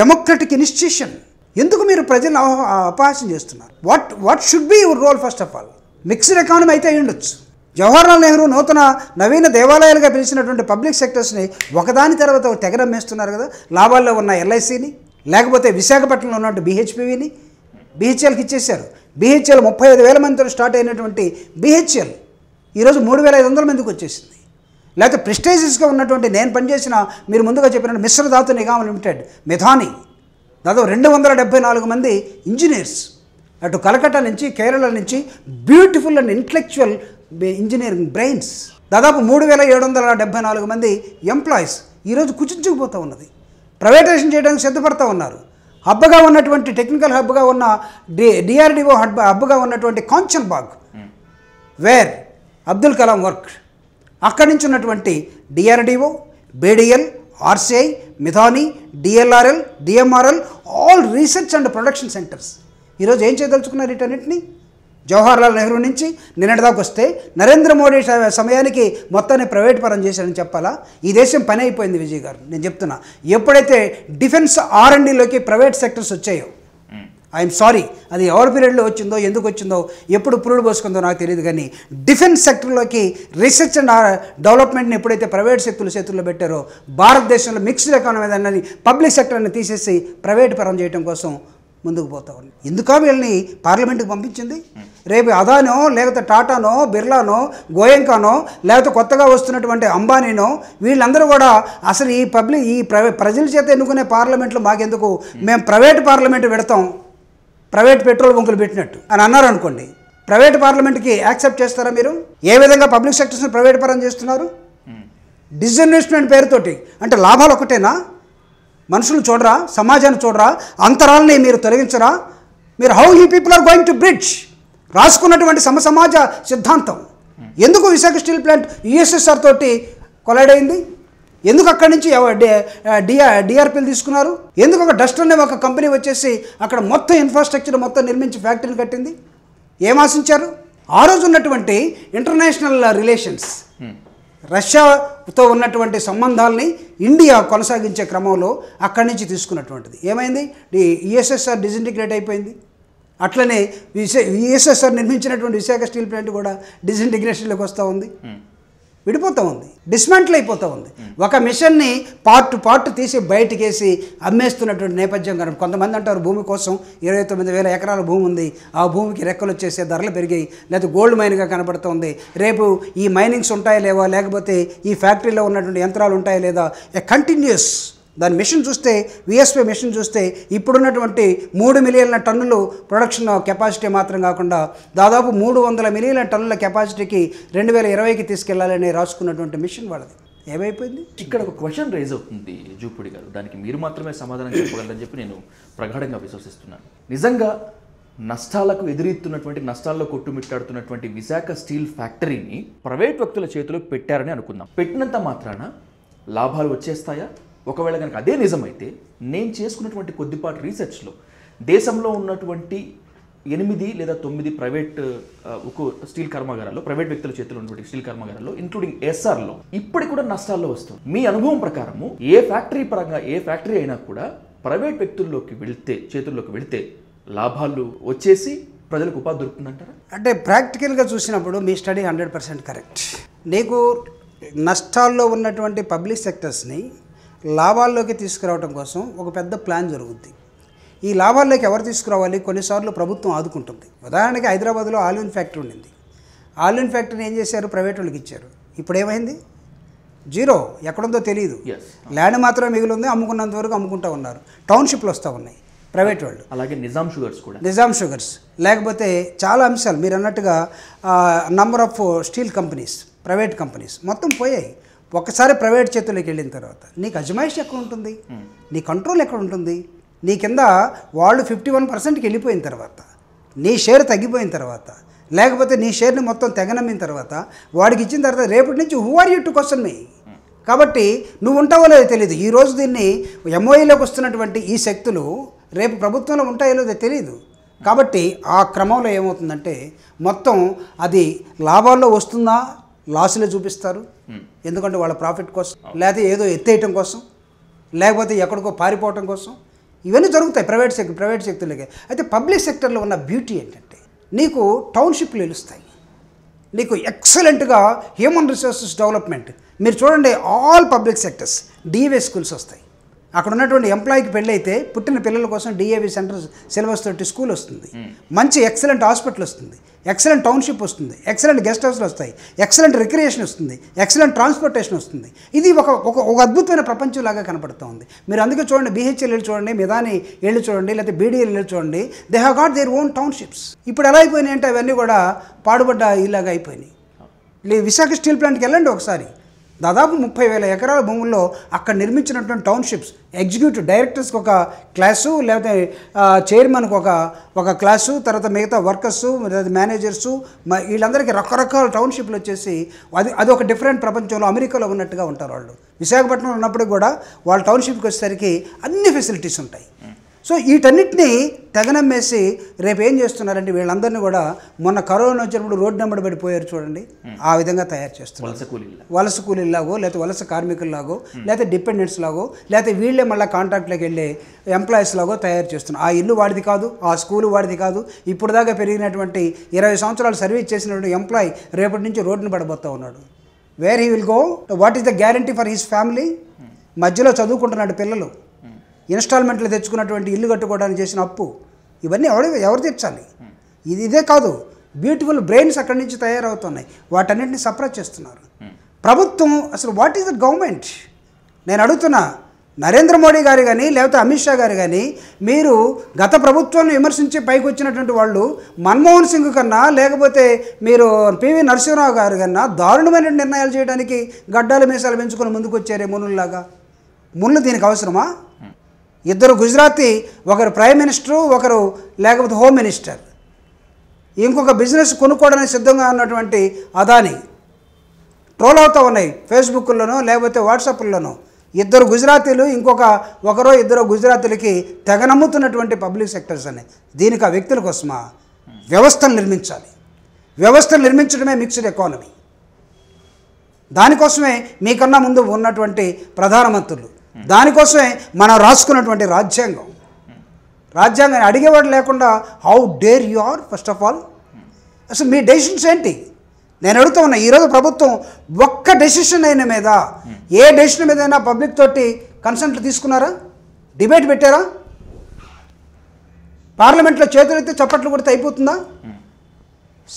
డెమోక్రటిక్ ఇన్స్టిట్యూషన్ ఎందుకు మీరు ప్రజలను అపహాస్యం చేస్తున్నారు what what should be your role first of all mixed economy అయితే ఉండొచ్చు జవహర్లాల్ నెహ్రూ నూతన నవీన దేవాలయాలుగా పిలిచినటువంటి పబ్లిక్ సెక్టర్స్ని ఒకదాని తర్వాత ఒక తెగరమ్మేస్తున్నారు కదా లాభాల్లో ఉన్న ఎల్ఐసిని లేకపోతే విశాఖపట్నంలో ఉన్నటువంటి బీహెచ్పివిని బీహెచ్ఎల్కి ఇచ్చేశారు బీహెచ్ఎల్ ముప్పై ఐదు వేల మందితో స్టార్ట్ అయినటువంటి బీహెచ్ఎల్ ఈరోజు మూడు వేల ఐదు వందల మందికి వచ్చేసింది లేకపోతే ప్రిస్టేజియస్గా ఉన్నటువంటి నేను పనిచేసిన మీరు ముందుగా చెప్పినట్టు మిశ్ర ధాతు లిమిటెడ్ మిథాని దాదాపు రెండు వందల డెబ్బై నాలుగు మంది ఇంజనీర్స్ అటు కలకట్టా నుంచి కేరళ నుంచి beautiful and intellectual engineering brains దాదాపు మూడు వేల ఏడు వందల డెబ్బై నాలుగు మంది ఎంప్లాయీస్ ఈరోజు కుచించుకుపోతూ ఉన్నది ప్రైవేటైజేషన్ చేయడానికి సిద్ధపడతా ఉన్నారు హబ్బగా ఉన్నటువంటి టెక్నికల్ హబ్గా ఉన్న డి డిఆర్డిఓ హబ్ హబ్గా ఉన్నటువంటి కాంచన్ బాగ్ వేర్ అబ్దుల్ కలాం వర్క్ అక్కడి నుంచి ఉన్నటువంటి DRDO BDL RCI Midhani DLRL DMRL all research and production centres ఈరోజు ఏం చేయదలుచుకున్నారు వీటన్నింటినీ జవహర్లాల్ నెహ్రూ నుంచి నిన్నటిదాకా వస్తే నరేంద్ర మోడీ సమయానికి మొత్తాన్ని ప్రైవేట్ పరం చేశారని చెప్పాలా ఈ దేశం పని అయిపోయింది విజయ్ గారు నేను చెప్తున్నా ఎప్పుడైతే డిఫెన్స్ ఆర్ ప్రైవేట్ సెక్టర్స్ వచ్చాయో ఐఎమ్ సారీ అది ఎవరి పీరియడ్లో వచ్చిందో ఎందుకు వచ్చిందో ఎప్పుడు పురుడు పోసుకుందో నాకు తెలియదు కానీ డిఫెన్స్ సెక్టర్లోకి రీసెర్చ్ అండ్ డెవలప్మెంట్ని ఎప్పుడైతే ప్రైవేట్ శక్తులు చేతుల్లో పెట్టారో భారతదేశంలో మిక్స్డ్ ఎకానమీ అన్నది పబ్లిక్ సెక్టర్ని తీసేసి ప్రైవేట్ పరం చేయడం కోసం ముందుకు పోతా ఉంది ఎందుకో వీళ్ళని పార్లమెంట్కి పంపించింది రేపు అదానో లేకపోతే టాటానో బిర్లానో గోయంకానో లేకపోతే కొత్తగా వస్తున్నటువంటి అంబానీనో వీళ్ళందరూ కూడా అసలు ఈ పబ్లిక్ ఈ ప్రజల చేత ఎన్నుకునే పార్లమెంట్లో మాకెందుకు మేము ప్రైవేట్ పార్లమెంట్ పెడతాం ప్రైవేట్ పెట్రోల్ బంకులు పెట్టినట్టు అని అన్నారు అనుకోండి ప్రైవేట్ పార్లమెంట్కి యాక్సెప్ట్ చేస్తారా మీరు ఏ విధంగా పబ్లిక్ సెక్టర్స్ని ప్రైవేట్ పరం చేస్తున్నారు డిజన్వెస్ట్మెంట్ పేరుతోటి అంటే లాభాలు ఒకటేనా మనుషులు చూడరా సమాజాన్ని చూడరా అంతరాలని మీరు తొలగించరా మీరు how you people are going to bridge రాసుకున్నటువంటి సమ సమాజ సిద్ధాంతం ఎందుకు విశాఖ స్టీల్ ప్లాంట్ యుఎస్ఎస్ఆర్ తోటి కొలాడైంది ఎందుకు అక్కడి నుంచి డిఆర్ డిఆర్పీలు తీసుకున్నారు ఎందుకు ఒక డస్ట్ అనే ఒక కంపెనీ వచ్చేసి అక్కడ మొత్తం ఇన్ఫ్రాస్ట్రక్చర్ మొత్తం నిర్మించి ఫ్యాక్టరీని కట్టింది ఏం ఆశించారు ఆ రోజు ఉన్నటువంటి ఇంటర్నేషనల్ రిలేషన్స్ hmm. రష్యాతో ఉన్నటువంటి సంబంధాలని ఇండియా కొనసాగించే క్రమంలో అక్కడి నుంచి తీసుకున్నటువంటిది ఏమైంది ఈఎస్ఎస్ఆర్ డిజింటిగ్రేట్ e అయిపోయింది అట్లనే విశే ఈఎస్ఎస్ఆర్ e నిర్మించినటువంటి విశాఖ స్టీల్ ప్లాంట్ కూడా డిజింటిగ్రేషన్లోకి వస్తూ ఉంది hmm. విడిపోతూ ఉంది డిస్మెంటల్ అయిపోతూ ఉంది ఒక మిషన్ని పార్ట్ పార్ట్ తీసి బయటకేసి అమ్మేస్తున్నటువంటి నేపథ్యం కనుక కొంతమంది అంటారు భూమి కోసం ఇరవై తొమ్మిది వేల ఎకరాల భూమి ఉంది ఆ భూమికి రెక్కలు వచ్చేసే ధరలు పెరిగాయి లేదా గోల్డ్ మైన్గా కనబడుతుంది రేపు ఈ మైనింగ్స్ ఉంటాయా లేవా లేకపోతే ఈ ఫ్యాక్టరీలో ఉన్నటువంటి యంత్రాలు ఉంటాయా లేదా ఏ కంటిన్యూస్ దాని మిషన్ చూస్తే విఎస్పి మిషన్ చూస్తే ఇప్పుడున్నటువంటి మూడు మిలియన్ల టన్నులు ప్రొడక్షన్ కెపాసిటీ మాత్రం కాకుండా దాదాపు మూడు వందల మిలియన్ల టన్నుల కెపాసిటీకి రెండు వేల ఇరవైకి తీసుకెళ్లాలని రాసుకున్నటువంటి మిషన్ వాళ్ళది ఏమైపోయింది ఇక్కడ ఒక క్వశ్చన్ రేజ్ అవుతుంది జూపుడి గారు దానికి మీరు మాత్రమే సమాధానం చెప్పగలరని చెప్పి నేను ప్రగాఢంగా విశ్వసిస్తున్నాను నిజంగా నష్టాలకు ఎదురెత్తున్నటువంటి నష్టాల్లో కొట్టుమిట్టాడుతున్నటువంటి విశాఖ స్టీల్ ఫ్యాక్టరీని ప్రైవేట్ వ్యక్తుల చేతిలో పెట్టారని అనుకుందాం పెట్టినంత మాత్రాన లాభాలు వచ్చేస్తాయా ఒకవేళ కనుక అదే నిజమైతే నేను చేసుకున్నటువంటి కొద్దిపాటి రీసెర్చ్లో దేశంలో ఉన్నటువంటి ఎనిమిది లేదా తొమ్మిది ప్రైవేట్ ఒక స్టీల్ కర్మాగారాల్లో ప్రైవేట్ వ్యక్తుల చేతిలో ఉన్నటువంటి స్టీల్ కర్మాగారాల్లో ఇంక్లూడింగ్ ఎస్ఆర్లో ఇప్పటికి కూడా నష్టాల్లో వస్తుంది మీ అనుభవం ప్రకారము ఏ ఫ్యాక్టరీ పరంగా ఏ ఫ్యాక్టరీ అయినా కూడా ప్రైవేట్ వ్యక్తుల్లోకి వెళితే చేతుల్లోకి వెళితే లాభాలు వచ్చేసి ప్రజలకు ఉపాధి దొరుకుతుందంటారా అంటే ప్రాక్టికల్గా చూసినప్పుడు మీ స్టడీ హండ్రెడ్ పర్సెంట్ కరెక్ట్ నీకు నష్టాల్లో ఉన్నటువంటి పబ్లిక్ సెక్టర్స్ని లాభాల్లోకి తీసుకురావడం కోసం ఒక పెద్ద ప్లాన్ జరుగుద్ది ఈ లాభాల్లోకి ఎవరు తీసుకురావాలి కొన్నిసార్లు ప్రభుత్వం ఆదుకుంటుంది ఉదాహరణకి హైదరాబాద్లో ఆలూన్ ఫ్యాక్టరీ ఉండింది ఆలూన్ ఫ్యాక్టరీని ఏం చేశారు ప్రైవేట్ వాళ్ళకి ఇచ్చారు ఇప్పుడు ఏమైంది జీరో ఎక్కడుందో తెలియదు ల్యాండ్ మాత్రమే ఉంది అమ్ముకున్నంత వరకు అమ్ముకుంటూ ఉన్నారు టౌన్షిప్లు వస్తూ ఉన్నాయి ప్రైవేట్ వాళ్ళు అలాగే నిజాం షుగర్స్ కూడా నిజాం షుగర్స్ లేకపోతే చాలా అంశాలు మీరు అన్నట్టుగా number of steel companies private companies మొత్తం పోయాయి ఒకసారి ప్రైవేట్ చేతుల్లోకి వెళ్ళిన తర్వాత నీకు అజమాయిషి ఎక్కడ ఉంటుంది నీ కంట్రోల్ ఎక్కడ ఉంటుంది నీ కింద వాళ్ళు ఫిఫ్టీ వన్ పర్సెంట్కి వెళ్ళిపోయిన తర్వాత నీ షేర్ తగ్గిపోయిన తర్వాత లేకపోతే నీ షేర్ని మొత్తం తెగనమ్మిన తర్వాత వాడికి ఇచ్చిన తర్వాత రేపటి నుంచి who are you to question me కాబట్టి నువ్వు ఉంటావో లేదో తెలియదు ఈరోజు దీన్ని ఎంఓఏలోకి వస్తున్నటువంటి ఈ శక్తులు రేపు ప్రభుత్వంలో ఉంటాయో లేదో తెలియదు కాబట్టి ఆ క్రమంలో ఏమవుతుందంటే మొత్తం అది లాభాల్లో వస్తుందా లాసులే చూపిస్తారు ఎందుకంటే వాళ్ళ ప్రాఫిట్ కోసం లేకపోతే ఏదో ఎత్తేయటం కోసం లేకపోతే ఎక్కడికో పారిపోవటం కోసం ఇవన్నీ జరుగుతాయి ప్రైవేట్ సెక్టర్ ప్రైవేట్ సెక్టర్లకి అయితే పబ్లిక్ సెక్టర్లో ఉన్న బ్యూటీ ఏంటంటే నీకు టౌన్షిప్లు వెలుస్తాయి నీకు ఎక్సలెంట్గా హ్యూమన్ రిసోర్సెస్ డెవలప్మెంట్ మీరు చూడండి ఆల్ పబ్లిక్ సెక్టర్స్ డిఏవే స్కూల్స్ వస్తాయి అక్కడ ఉన్నటువంటి ఎంప్లాయీకి పెళ్ళైతే పుట్టిన పిల్లల కోసం డిఏవి సెంటర్ సిలబస్ తోటి స్కూల్ వస్తుంది మంచి ఎక్సలెంట్ హాస్పిటల్ వస్తుంది ఎక్సలెంట్ టౌన్షిప్ వస్తుంది ఎక్సలెంట్ గెస్ట్ హౌస్లు వస్తాయి ఎక్సలెంట్ రిక్రియేషన్ వస్తుంది ఎక్సలెంట్ ట్రాన్స్పోర్టేషన్ వస్తుంది ఇది ఒక ఒక అద్భుతమైన ప్రపంచంలాగా కనపడుతూ ఉంది మీరు అందుకే చూడండి బీహెచ్ఎల్ వెళ్ళి చూడండి మిదాని వెళ్ళి చూడండి లేకపోతే బీడీఎల్ వెళ్ళి చూడండి they have got their own townships ఇప్పుడు ఎలా అయిపోయినాయి అంటే అవన్నీ కూడా పాడుబడ్డ ఇలాగా అయిపోయినాయి విశాఖ స్టీల్ ప్లాంట్కి వెళ్ళండి ఒకసారి దాదాపు ముప్పై వేల ఎకరాల భూముల్లో అక్కడ నిర్మించినటువంటి టౌన్షిప్స్ ఎగ్జిక్యూటివ్ డైరెక్టర్స్కి ఒక క్లాసు లేకపోతే చైర్మన్కి ఒక ఒక క్లాసు తర్వాత మిగతా వర్కర్స్ మేనేజర్స్ వీళ్ళందరికీ రకరకాల టౌన్షిప్లు వచ్చేసి అది అది ఒక డిఫరెంట్ ప్రపంచంలో అమెరికాలో ఉన్నట్టుగా ఉంటారు వాళ్ళు విశాఖపట్నంలో ఉన్నప్పుడు కూడా వాళ్ళ టౌన్షిప్కి వచ్చేసరికి అన్ని ఫెసిలిటీస్ ఉంటాయి సో వీటన్నిటినీ తెగనమ్మేసి రేపు ఏం చేస్తున్నారంటే వీళ్ళందరినీ కూడా మొన్న కరోనా వచ్చినప్పుడు రోడ్డు నెంబర్ పడిపోయారు చూడండి ఆ విధంగా తయారు చేస్తున్నారు వలస కూలీలాగో లేకపోతే వలస కార్మికుల్లాగో లేకపోతే డిపెండెంట్స్ లాగో లేకపోతే వీళ్ళే మళ్ళీ కాంట్రాక్ట్లోకి వెళ్ళి ఎంప్లాయీస్ లాగో తయారు చేస్తున్నారు ఆ ఇల్లు వాడిది కాదు ఆ స్కూల్ వాడిది కాదు ఇప్పుడు దాకా పెరిగినటువంటి ఇరవై సంవత్సరాలు సర్వీస్ చేసినటువంటి ఎంప్లాయీ రేపటి నుంచి రోడ్డును పడబోతూ ఉన్నాడు where he will go what is the guarantee for his family మధ్యలో చదువుకుంటున్నాడు పిల్లలు ఇన్స్టాల్మెంట్లు తెచ్చుకున్నటువంటి ఇల్లు కట్టుకోవడానికి చేసిన అప్పు ఇవన్నీ ఎవరు ఎవరు తెచ్చాలి ఇది ఇదే కాదు బ్యూటిఫుల్ బ్రెయిన్స్ అక్కడి నుంచి తయారవుతున్నాయి వాటన్నింటిని సప్రెస్ చేస్తున్నారు ప్రభుత్వం అసలు వాట్ ఈస్ ద గవర్నమెంట్ నేను అడుగుతున్నా నరేంద్ర మోడీ గారు కానీ లేకపోతే అమిత్ షా గారు కానీ మీరు గత ప్రభుత్వాన్ని విమర్శించి పైకి వచ్చినటువంటి వాళ్ళు మన్మోహన్ సింగ్ కన్నా లేకపోతే మీరు పివి నరసింహరావు గారు కన్నా దారుణమైన నిర్ణయాలు చేయడానికి గడ్డాలు మీసాలు పెంచుకొని ముందుకు వచ్చారే మునుల్లాగా మునులు దీనికి అవసరమా ఇద్దరు గుజరాతీ ఒకరు ప్రైమ్ మినిస్టరు ఒకరు లేకపోతే హోమ్ మినిస్టర్ ఇంకొక బిజినెస్ కొనుక్కోవడానికి సిద్ధంగా ఉన్నటువంటి అదాని ట్రోల్ అవుతూ ఉన్నాయి ఫేస్బుక్లోనో లేకపోతే వాట్సాప్లోనో ఇద్దరు గుజరాతీలు ఇంకొక ఒకరో ఇద్దరు గుజరాతీలకి తెగ నమ్ముతున్నటువంటి పబ్లిక్ సెక్టర్స్ అని దీనికి ఆ వ్యక్తుల కోసమా వ్యవస్థను నిర్మించాలి వ్యవస్థను నిర్మించడమే మిక్స్డ్ ఎకానమీ దానికోసమే మీకన్నా ముందు ఉన్నటువంటి ప్రధానమంత్రులు దానికోసమే మనం రాసుకున్నటువంటి రాజ్యాంగం రాజ్యాంగాన్ని అడిగేవాడు లేకుండా how dare you are first of all అసలు మీ డెసిషన్స్ ఏంటి నేను అడుగుతా ఉన్నా ఈరోజు ప్రభుత్వం ఒక్క డెసిషన్ అయిన మీద ఏ డెసిషన్ మీద అయినా పబ్లిక్ తోటి కన్సల్ట్ తీసుకున్నారా డిబేట్ పెట్టారా పార్లమెంట్లో అయితే చప్పట్లు కొడితే అయిపోతుందా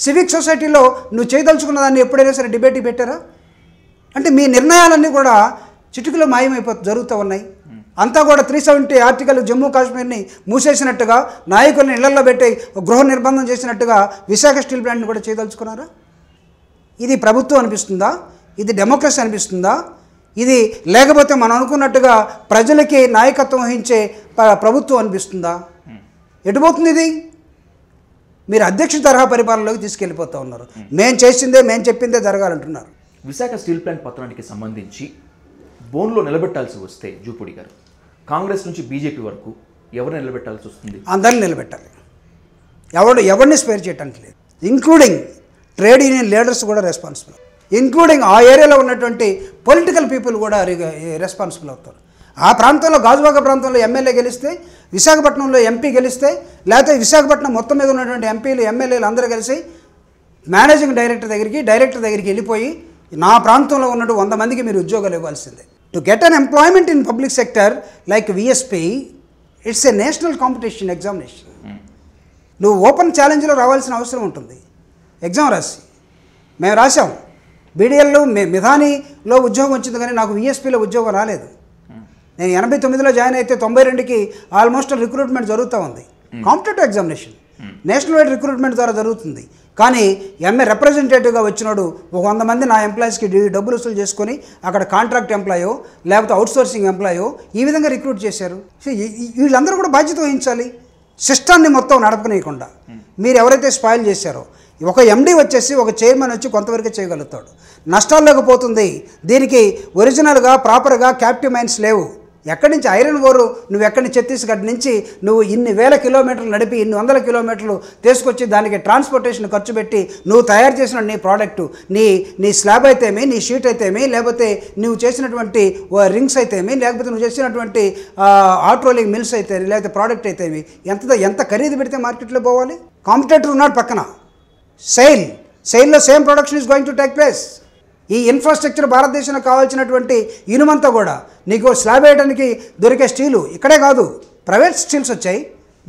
సివిక్ సొసైటీలో నువ్వు చేయదలుచుకున్న దాన్ని ఎప్పుడైనా సరే డిబేట్ పెట్టారా అంటే మీ నిర్ణయాలన్నీ కూడా చిటికలో మాయమైపో జరుగుతూ ఉన్నాయి అంతా కూడా త్రీ సెవెంటీ ఆర్టికల్ జమ్మూ కాశ్మీర్ని మూసేసినట్టుగా నాయకుల్ని ఇళ్లలో పెట్టి గృహ నిర్బంధం చేసినట్టుగా విశాఖ స్టీల్ ప్లాంట్ని కూడా చేయదలుచుకున్నారా ఇది ప్రభుత్వం అనిపిస్తుందా ఇది డెమోక్రసీ అనిపిస్తుందా ఇది లేకపోతే మనం అనుకున్నట్టుగా ప్రజలకి నాయకత్వం వహించే ప్రభుత్వం అనిపిస్తుందా ఎటుపోతుంది ఇది మీరు అధ్యక్ష తరహా పరిపాలనలోకి తీసుకెళ్ళిపోతూ ఉన్నారు మేము చేసిందే మేము చెప్పిందే జరగాలంటున్నారు విశాఖ స్టీల్ ప్లాంట్ పత్రానికి సంబంధించి బోన్లో నిలబెట్టాల్సి వస్తే జూపూడి గారు కాంగ్రెస్ నుంచి బీజేపీ వరకు ఎవరు నిలబెట్టాల్సి వస్తుంది అందరిని నిలబెట్టాలి ఎవరు ఎవరిని స్పేర్ చేయటానికి లేదు ఇంక్లూడింగ్ ట్రేడ్ యూనియన్ లీడర్స్ కూడా రెస్పాన్సిబుల్ ఇంక్లూడింగ్ ఆ ఏరియాలో ఉన్నటువంటి పొలిటికల్ పీపుల్ కూడా రెస్పాన్సిబుల్ అవుతారు ఆ ప్రాంతంలో గాజువాక ప్రాంతంలో ఎమ్మెల్యే గెలిస్తే విశాఖపట్నంలో ఎంపీ గెలిస్తే లేకపోతే విశాఖపట్నం మొత్తం మీద ఉన్నటువంటి ఎంపీలు ఎమ్మెల్యేలు అందరూ కలిసి మేనేజింగ్ డైరెక్టర్ దగ్గరికి డైరెక్టర్ దగ్గరికి వెళ్ళిపోయి నా ప్రాంతంలో ఉన్నట్టు వంద మందికి మీరు ఉద్యోగాలు ఇవ్వాల్సిందే to get un employment in public sector like VSP, it's a national competition examination నువ్వు ఓపెన్ ఛాలెంజ్లో రావాల్సిన అవసరం ఉంటుంది ఎగ్జామ్ రాసి మేము రాసాం బీడీఎల్లో మే మిధానిలో ఉద్యోగం వచ్చింది కానీ నాకు విఎస్పీలో ఉద్యోగం రాలేదు hmm. నేను ఎనభై తొమ్మిదిలో జాయిన్ అయితే తొంభై రెండుకి ఆల్మోస్ట్ రిక్రూట్మెంట్ జరుగుతూ ఉంది hmm. Competitive examination national wide recruitment ద్వారా జరుగుతుంది కానీ ఎంఏ రిప్రజెంటేటివ్గా వచ్చినాడు ఒక వంద మంది నా ఎంప్లాయీస్కి డబ్బులు వసూలు చేసుకొని అక్కడ కాంట్రాక్ట్ ఎంప్లాయో లేకపోతే అవుట్సోర్సింగ్ ఎంప్లాయో ఈ విధంగా రిక్రూట్ చేశారు వీళ్ళందరూ కూడా బాధ్యత వహించాలి సిస్టాన్ని మొత్తం నడపనీయకుండా మీరు ఎవరైతే స్పాయిల్ చేశారో ఒక ఎండీ వచ్చేసి ఒక చైర్మన్ వచ్చి కొంతవరకు చేయగలుగుతాడు నష్టాల్లోకి పోతుంది దీనికి ఒరిజినల్గా ప్రాపర్గా క్యాప్టివ్ మైన్స్ లేవు ఎక్కడి నుంచి ఐరన్ ఓరు నువ్వు ఎక్కడి ఛత్తీస్గఢ్ నుంచి నువ్వు ఇన్ని వేల కిలోమీటర్లు నడిపి ఇన్ని వందల కిలోమీటర్లు తీసుకొచ్చి దానికి ట్రాన్స్పోర్టేషన్ ఖర్చు పెట్టి నువ్వు తయారు చేసిన నీ ప్రోడక్టు నీ నీ స్లాబ్ అయితేమి నీ షీట్ అయితేమి లేకపోతే నువ్వు చేసినటువంటి రింగ్స్ అయితేమి లేకపోతే నువ్వు చేసినటువంటి ఆట్రోలింగ్ మిల్స్ అయితే లేకపోతే ప్రోడక్ట్ అయితేమి ఎంత ఎంత ఖరీదు పెడితే మార్కెట్లో పోవాలి కాంపిటేటర్ ఉన్నాడు పక్కన సెయిల్ సెయిల్లో same production is going to take place ఈ ఇన్ఫ్రాస్ట్రక్చర్ భారతదేశంలో కావాల్సినటువంటి ఇనుమంతా కూడా నీకు స్లాబ్ వేయడానికి దొరికే స్టీలు ఇక్కడే కాదు ప్రైవేట్ స్టీల్స్ వచ్చాయి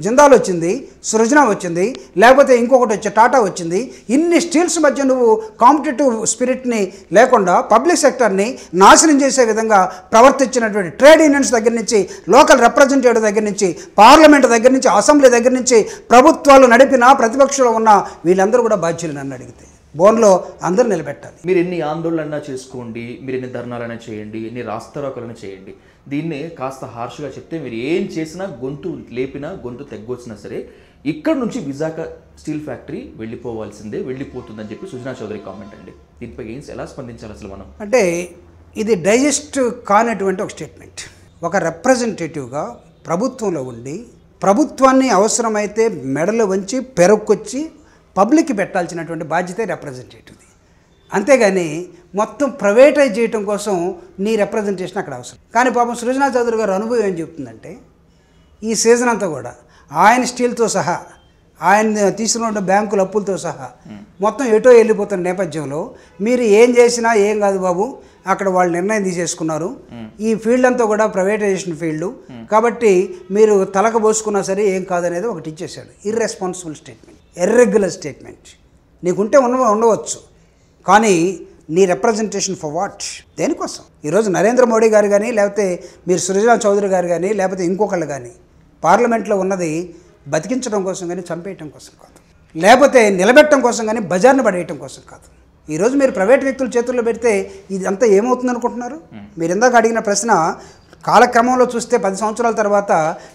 జిందాల్ వచ్చింది సృజన వచ్చింది లేకపోతే ఇంకొకటి వచ్చే టాటా వచ్చింది ఇన్ని స్టీల్స్ మధ్య నువ్వు కాంపిటేటివ్ స్పిరిట్ని లేకుండా పబ్లిక్ సెక్టర్ని నాశనం చేసే విధంగా ప్రవర్తించినటువంటి ట్రేడ్ యూనియన్స్ దగ్గర నుంచి లోకల్ రిప్రజెంటేటివ్ దగ్గర నుంచి పార్లమెంట్ దగ్గర నుంచి అసెంబ్లీ దగ్గర నుంచి ప్రభుత్వాలు నడిపిన ప్రతిపక్షంలో ఉన్న వీళ్ళందరూ కూడా బాధ్యులు నన్ను అడిగితే బోన్లో అందరు నిలబెట్టాలి మీరు ఎన్ని ఆందోళన చేసుకోండి మీరు ఎన్ని ధర్నాలైనా చేయండి ఎన్ని రాస్తారోకలైనా చేయండి దీన్ని కాస్త హార్ష్గా చెప్తే మీరు ఏం చేసినా గొంతు లేపినా గొంతు తగ్గొచ్చినా సరే ఇక్కడ నుంచి విశాఖ స్టీల్ ఫ్యాక్టరీ వెళ్ళిపోవాల్సిందే వెళ్ళిపోతుందని చెప్పి సుజనా చౌదరి కామెంట్ అండి దీనిపై ఏం ఎలా స్పందించాలి అసలు మనం అంటే ఇది డైజెస్ట్ కానటువంటి ఒక స్టేట్మెంట్ ఒక రిప్రజెంటేటివ్గా ప్రభుత్వంలో ఉండి ప్రభుత్వాన్ని అవసరమైతే మెడలు వంచి పెరక్కొచ్చి పబ్లిక్కి పెట్టాల్సినటువంటి బాధ్యత రిప్రజెంటేటివ్ది అంతేగాని మొత్తం ప్రైవేటైజ్ చేయడం కోసం నీ రిప్రజెంటేషన్ అక్కడ అవసరం కానీ పాపం సృజనా చౌదరి గారు అనుభవం ఏం చెప్తుందంటే ఈ సీజన్ అంతా కూడా ఆయన స్టీల్తో సహా ఆయన తీసుకున్న బ్యాంకుల అప్పులతో సహా మొత్తం ఎటో వెళ్ళిపోతున్న నేపథ్యంలో మీరు ఏం చేసినా ఏం కాదు బాబు అక్కడ వాళ్ళు నిర్ణయం తీసేసుకున్నారు ఈ ఫీల్డ్ అంతా కూడా ప్రైవేటైజేషన్ ఫీల్డ్ కాబట్టి మీరు తలకు పోసుకున్నా సరే ఏం కాదనేది ఒకటి ఇచ్చేసాడు ఇర్రెస్పాన్సిబుల్ స్టేట్మెంట్ ఎర్రెగ్యులర్ స్టేట్మెంట్ నీకుంటే ఉన్న ఉండవచ్చు కానీ నీ రిప్రజెంటేషన్ ఫర్ వాట్ దేనికోసం ఈరోజు నరేంద్ర మోడీ గారు కానీ లేకపోతే మీరు సృజనా చౌదరి గారు కానీ లేకపోతే ఇంకొకళ్ళు కానీ పార్లమెంట్లో ఉన్నది బతికించడం కోసం కానీ చంపేయటం కోసం కాదు లేకపోతే నిలబెట్టడం కోసం కానీ బజార్ను పడేయటం కోసం కాదు ఈరోజు మీరు ప్రైవేట్ వ్యక్తుల చేతుల్లో పెడితే ఇదంతా ఏమవుతుంది అనుకుంటున్నారు మీరు ఇందాక అడిగిన ప్రశ్న కాలక్రమంలో చూస్తే పది సంవత్సరాల తర్వాత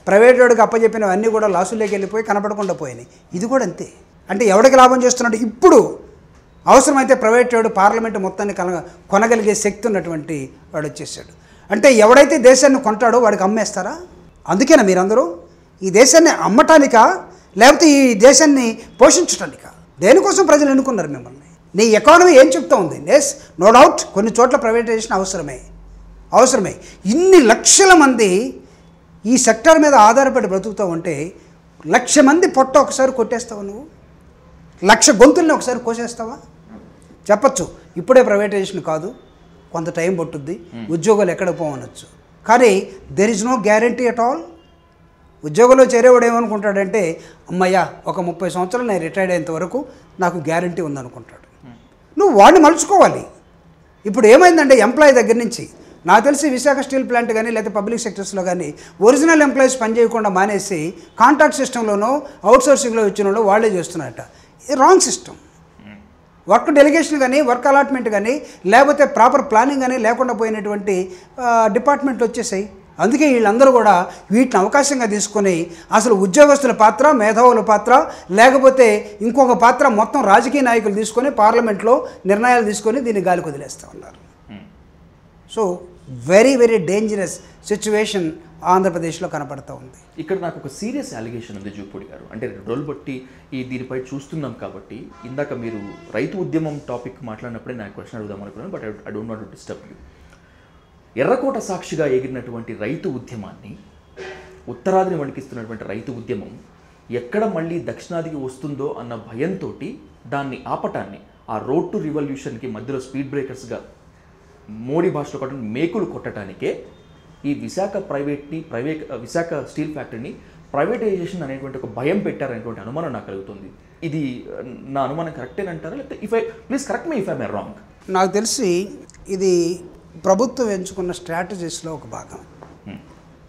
ప్రైవేట్ వాడికి అప్పచెప్పినవన్నీ కూడా లాసులోకి వెళ్ళిపోయి కనపడకుండా పోయినాయి ఇది కూడా అంతే అంటే ఎవడికి లాభం చేస్తున్నాడు ఇప్పుడు అవసరమైతే ప్రైవేట్ వాడు పార్లమెంటు మొత్తాన్ని కన కొనగలిగే శక్తి ఉన్నటువంటి వాడు వచ్చేసాడు అంటే ఎవడైతే దేశాన్ని కొంటాడో వాడికి అమ్మేస్తారా అందుకేనా మీరందరూ ఈ దేశాన్ని అమ్మటానికా లేకపోతే ఈ దేశాన్ని పోషించటానికా దేనికోసం ప్రజలు ఎన్నుకున్నారు మిమ్మల్ని నీ ఎకానమీ ఏం చెప్తా ఉంది ఎస్ నో డౌట్ కొన్ని చోట్ల ప్రైవేటైజేషన్ అవసరమే అవసరమే ఇన్ని లక్షల మంది ఈ సెక్టర్ మీద ఆధారపడి బ్రతుకుతూ ఉంటే లక్ష మంది పొట్ట ఒకసారి కొట్టేస్తావు నువ్వు లక్ష గొంతుల్ని ఒకసారి కోసేస్తావా చెప్పచ్చు ఇప్పుడే ప్రైవేటైజేషన్ కాదు కొంత టైం పట్టుద్ది hmm. ఉద్యోగాలు ఎక్కడ పోవనొచ్చు కానీ there is no guarantee at all ఉద్యోగంలో చేరేవాడు ఏమనుకుంటాడంటే అమ్మయ్యా ఒక ముప్పై సంవత్సరాలు నేను రిటైర్డ్ అయ్యేంత వరకు నాకు గ్యారంటీ ఉందనుకుంటాడు నువ్వు వాడిని మలుచుకోవాలి ఇప్పుడు ఏమైందంటే ఎంప్లాయీ దగ్గర నుంచి నాకు తెలిసి విశాఖ స్టీల్ ప్లాంట్ కానీ లేకపోతే పబ్లిక్ సెక్టర్స్లో కానీ ఒరిజినల్ ఎంప్లాయీస్ పనిచేయకుండా మానేసి కాంట్రాక్ట్ సిస్టంలోనో అవుట్సోర్సింగ్లో ఇచ్చిన వాళ్ళే చేస్తున్నారట ఇది రాంగ్ సిస్టమ్ వర్క్ డెలిగేషన్ కానీ వర్క్ అలాట్మెంట్ కానీ లేకపోతే ప్రాపర్ ప్లానింగ్ కానీ లేకుండా పోయినటువంటి డిపార్ట్మెంట్లు వచ్చేసాయి అందుకే వీళ్ళందరూ కూడా వీటిని అవకాశంగా తీసుకొని అసలు ఉద్యోగస్తుల పాత్ర మేధావుల పాత్ర లేకపోతే ఇంకొక పాత్ర మొత్తం రాజకీయ నాయకులు తీసుకొని పార్లమెంట్లో నిర్ణయాలు తీసుకొని దీన్ని గాలి వదిలేస్తూ ఉన్నారు hmm. So very very dangerous situation ఆంధ్రప్రదేశ్లో కనపడుతూ ఉంది ఇక్కడ నాకు ఒక సీరియస్ అలిగేషన్ ఉంది జూపూడి గారు అంటే రోల్ బట్టి ఈ దీనిపై చూస్తున్నాం కాబట్టి ఇందాక మీరు రైతు ఉద్యమం టాపిక్ మాట్లాడినప్పుడే నాకు క్వశ్చన్ అడుగుదాం అనుకున్నాను but I don't want disturb you ఎర్రకోట సాక్షిగా ఎగిరినటువంటి రైతు ఉద్యమాన్ని ఉత్తరాదిని వణికిస్తున్నటువంటి రైతు ఉద్యమం ఎక్కడ మళ్ళీ దక్షిణాదికి వస్తుందో అన్న భయంతో దాన్ని ఆపటాన్ని ఆ రోడ్ టు రివల్యూషన్కి మధ్యలో స్పీడ్ బ్రేకర్స్గా మోడీ భాషలో కొట్ట మేకులు కొట్టడానికే ఈ విశాఖ ప్రైవేట్ని ప్రైవేట్ విశాఖ స్టీల్ ఫ్యాక్టరీని ప్రైవేటైజేషన్ అనేటువంటి ఒక భయం పెట్టారనేటువంటి అనుమానం నాకు కలుగుతుంది ఇది నా అనుమానం కరెక్టేనంటారా లేకపోతే if I please correct me if I may wrong నాకు తెలిసి ఇది ప్రభుత్వం ఎంచుకున్న స్ట్రాటజీస్లో ఒక భాగం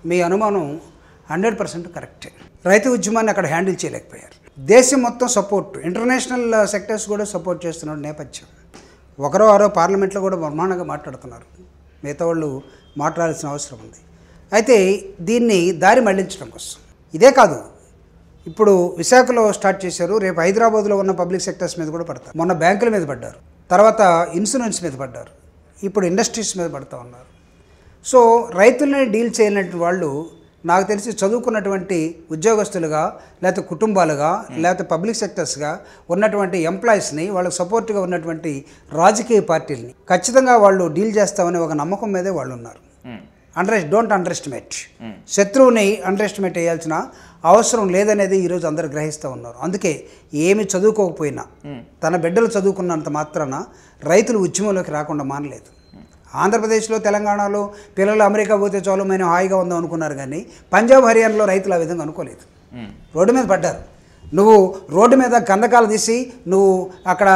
మీ అనుమానం హండ్రెడ్ పర్సెంట్ కరెక్టే రైతు ఉద్యమాన్ని అక్కడ హ్యాండిల్ చేయలేకపోయారు దేశం మొత్తం సపోర్ట్ ఇంటర్నేషనల్ సెక్టర్స్ కూడా సపోర్ట్ చేస్తున్న నేపథ్యం ఒకరో ఆరో పార్లమెంట్లో కూడా బ్రహ్మాండంగా మాట్లాడుతున్నారు మిగతా వాళ్ళు మాట్లాడాల్సిన అవసరం ఉంది అయితే దీన్ని దారి మళ్లించడం కోసం ఇదే కాదు ఇప్పుడు విశాఖలో స్టార్ట్ చేశారు రేపు హైదరాబాద్లో ఉన్న పబ్లిక్ సెక్టర్స్ మీద కూడా పడతారు మొన్న బ్యాంకుల మీద పడ్డారు తర్వాత ఇన్సూరెన్స్ మీద పడ్డారు ఇప్పుడు ఇండస్ట్రీస్ మీద పడుతూ ఉన్నారు సో రైతులని డీల్ చేయనటువంటి వాళ్ళు నాకు తెలిసి చదువుకున్నటువంటి ఉద్యోగస్తులుగా లేకపోతే కుటుంబాలుగా లేకపోతే పబ్లిక్ సెక్టర్స్గా ఉన్నటువంటి ఎంప్లాయీస్ని వాళ్ళకి సపోర్ట్గా ఉన్నటువంటి రాజకీయ పార్టీలని ఖచ్చితంగా వాళ్ళు డీల్ చేస్తామనే ఒక నమ్మకం మీదే వాళ్ళు ఉన్నారు అండర్ డోంట్ అండర్ ఎస్టిమేట్ శత్రువుని అండర్ ఎస్టిమేట్ చేయాల్సిన అవసరం లేదనేది ఈరోజు అందరు గ్రహిస్తూ ఉన్నారు అందుకే ఏమి చదువుకోకపోయినా తన బిడ్డలు చదువుకున్నంత మాత్రాన రైతులు ఉద్యమంలోకి రాకుండా మానలేదు ఆంధ్రప్రదేశ్లో తెలంగాణలో పిల్లలు అమెరికా పోతే చాలు మేము హాయిగా ఉందాం అనుకున్నారు కానీ పంజాబ్ హర్యానాలో రైతులు ఆ విధంగా అనుకోలేదు రోడ్డు మీద పడ్డారు నువ్వు రోడ్డు మీద గంధకాలు తీసి నువ్వు అక్కడ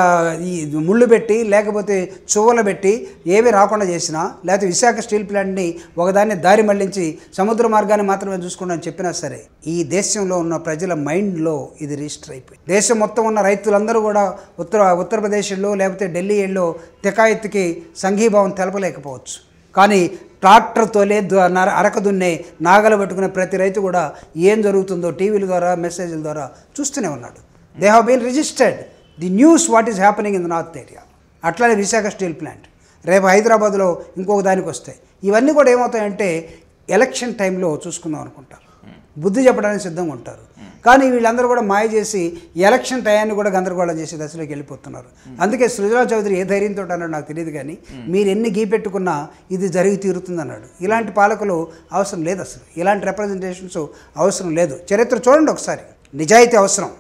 ఈ ముళ్ళు పెట్టి లేకపోతే చువ్వలు పెట్టి ఏవి రాకుండా చేసినా లేకపోతే విశాఖ స్టీల్ ప్లాంట్ని ఒకదాన్ని దారి మళ్లించి సముద్ర మార్గాన్ని మాత్రమే అని చెప్పినా సరే ఈ దేశంలో ఉన్న ప్రజల మైండ్లో ఇది రిజిస్టర్ అయిపోయింది దేశం మొత్తం ఉన్న రైతులందరూ కూడా ఉత్తర ఉత్తరప్రదేశ్లో లేకపోతే ఢిల్లీ ఏళ్ళో తెకాయత్తుకి సంఘీభావం తెలపలేకపోవచ్చు కానీ ట్రాక్టర్ తోలే అరక దున్నే నాగలు పట్టుకునే ప్రతి రైతు కూడా ఏం జరుగుతుందో టీవీల ద్వారా మెసేజ్ల ద్వారా చూస్తూనే ఉన్నాడు they have been registered the news what is happening in the north area అట్లానే విశాఖ స్టీల్ ప్లాంట్ రేపు హైదరాబాద్లో ఇంకొక దానికి వస్తాయి ఇవన్నీ కూడా ఏమవుతాయంటే ఎలక్షన్ టైంలో చూసుకుందాం అనుకుంటారు బుద్ధి చెప్పడానికి సిద్ధంగా ఉంటారు కానీ వీళ్ళందరూ కూడా మాయ చేసి ఎలక్షన్ టయాన్ని కూడా గందరగోళం చేసే దశలోకి వెళ్ళిపోతున్నారు అందుకే సృజనా చౌదరి ఏ ధైర్యంతో అన్నాడు నాకు తెలియదు కానీ మీరు ఎన్ని గీపెట్టుకున్నా ఇది జరిగి తీరుతుందన్నాడు ఇలాంటి పాలకులు అవసరం లేదు అసలు ఇలాంటి రిప్రజెంటేషన్స్ అవసరం లేదు చరిత్ర చూడండి ఒకసారి నిజాయితీ అవసరం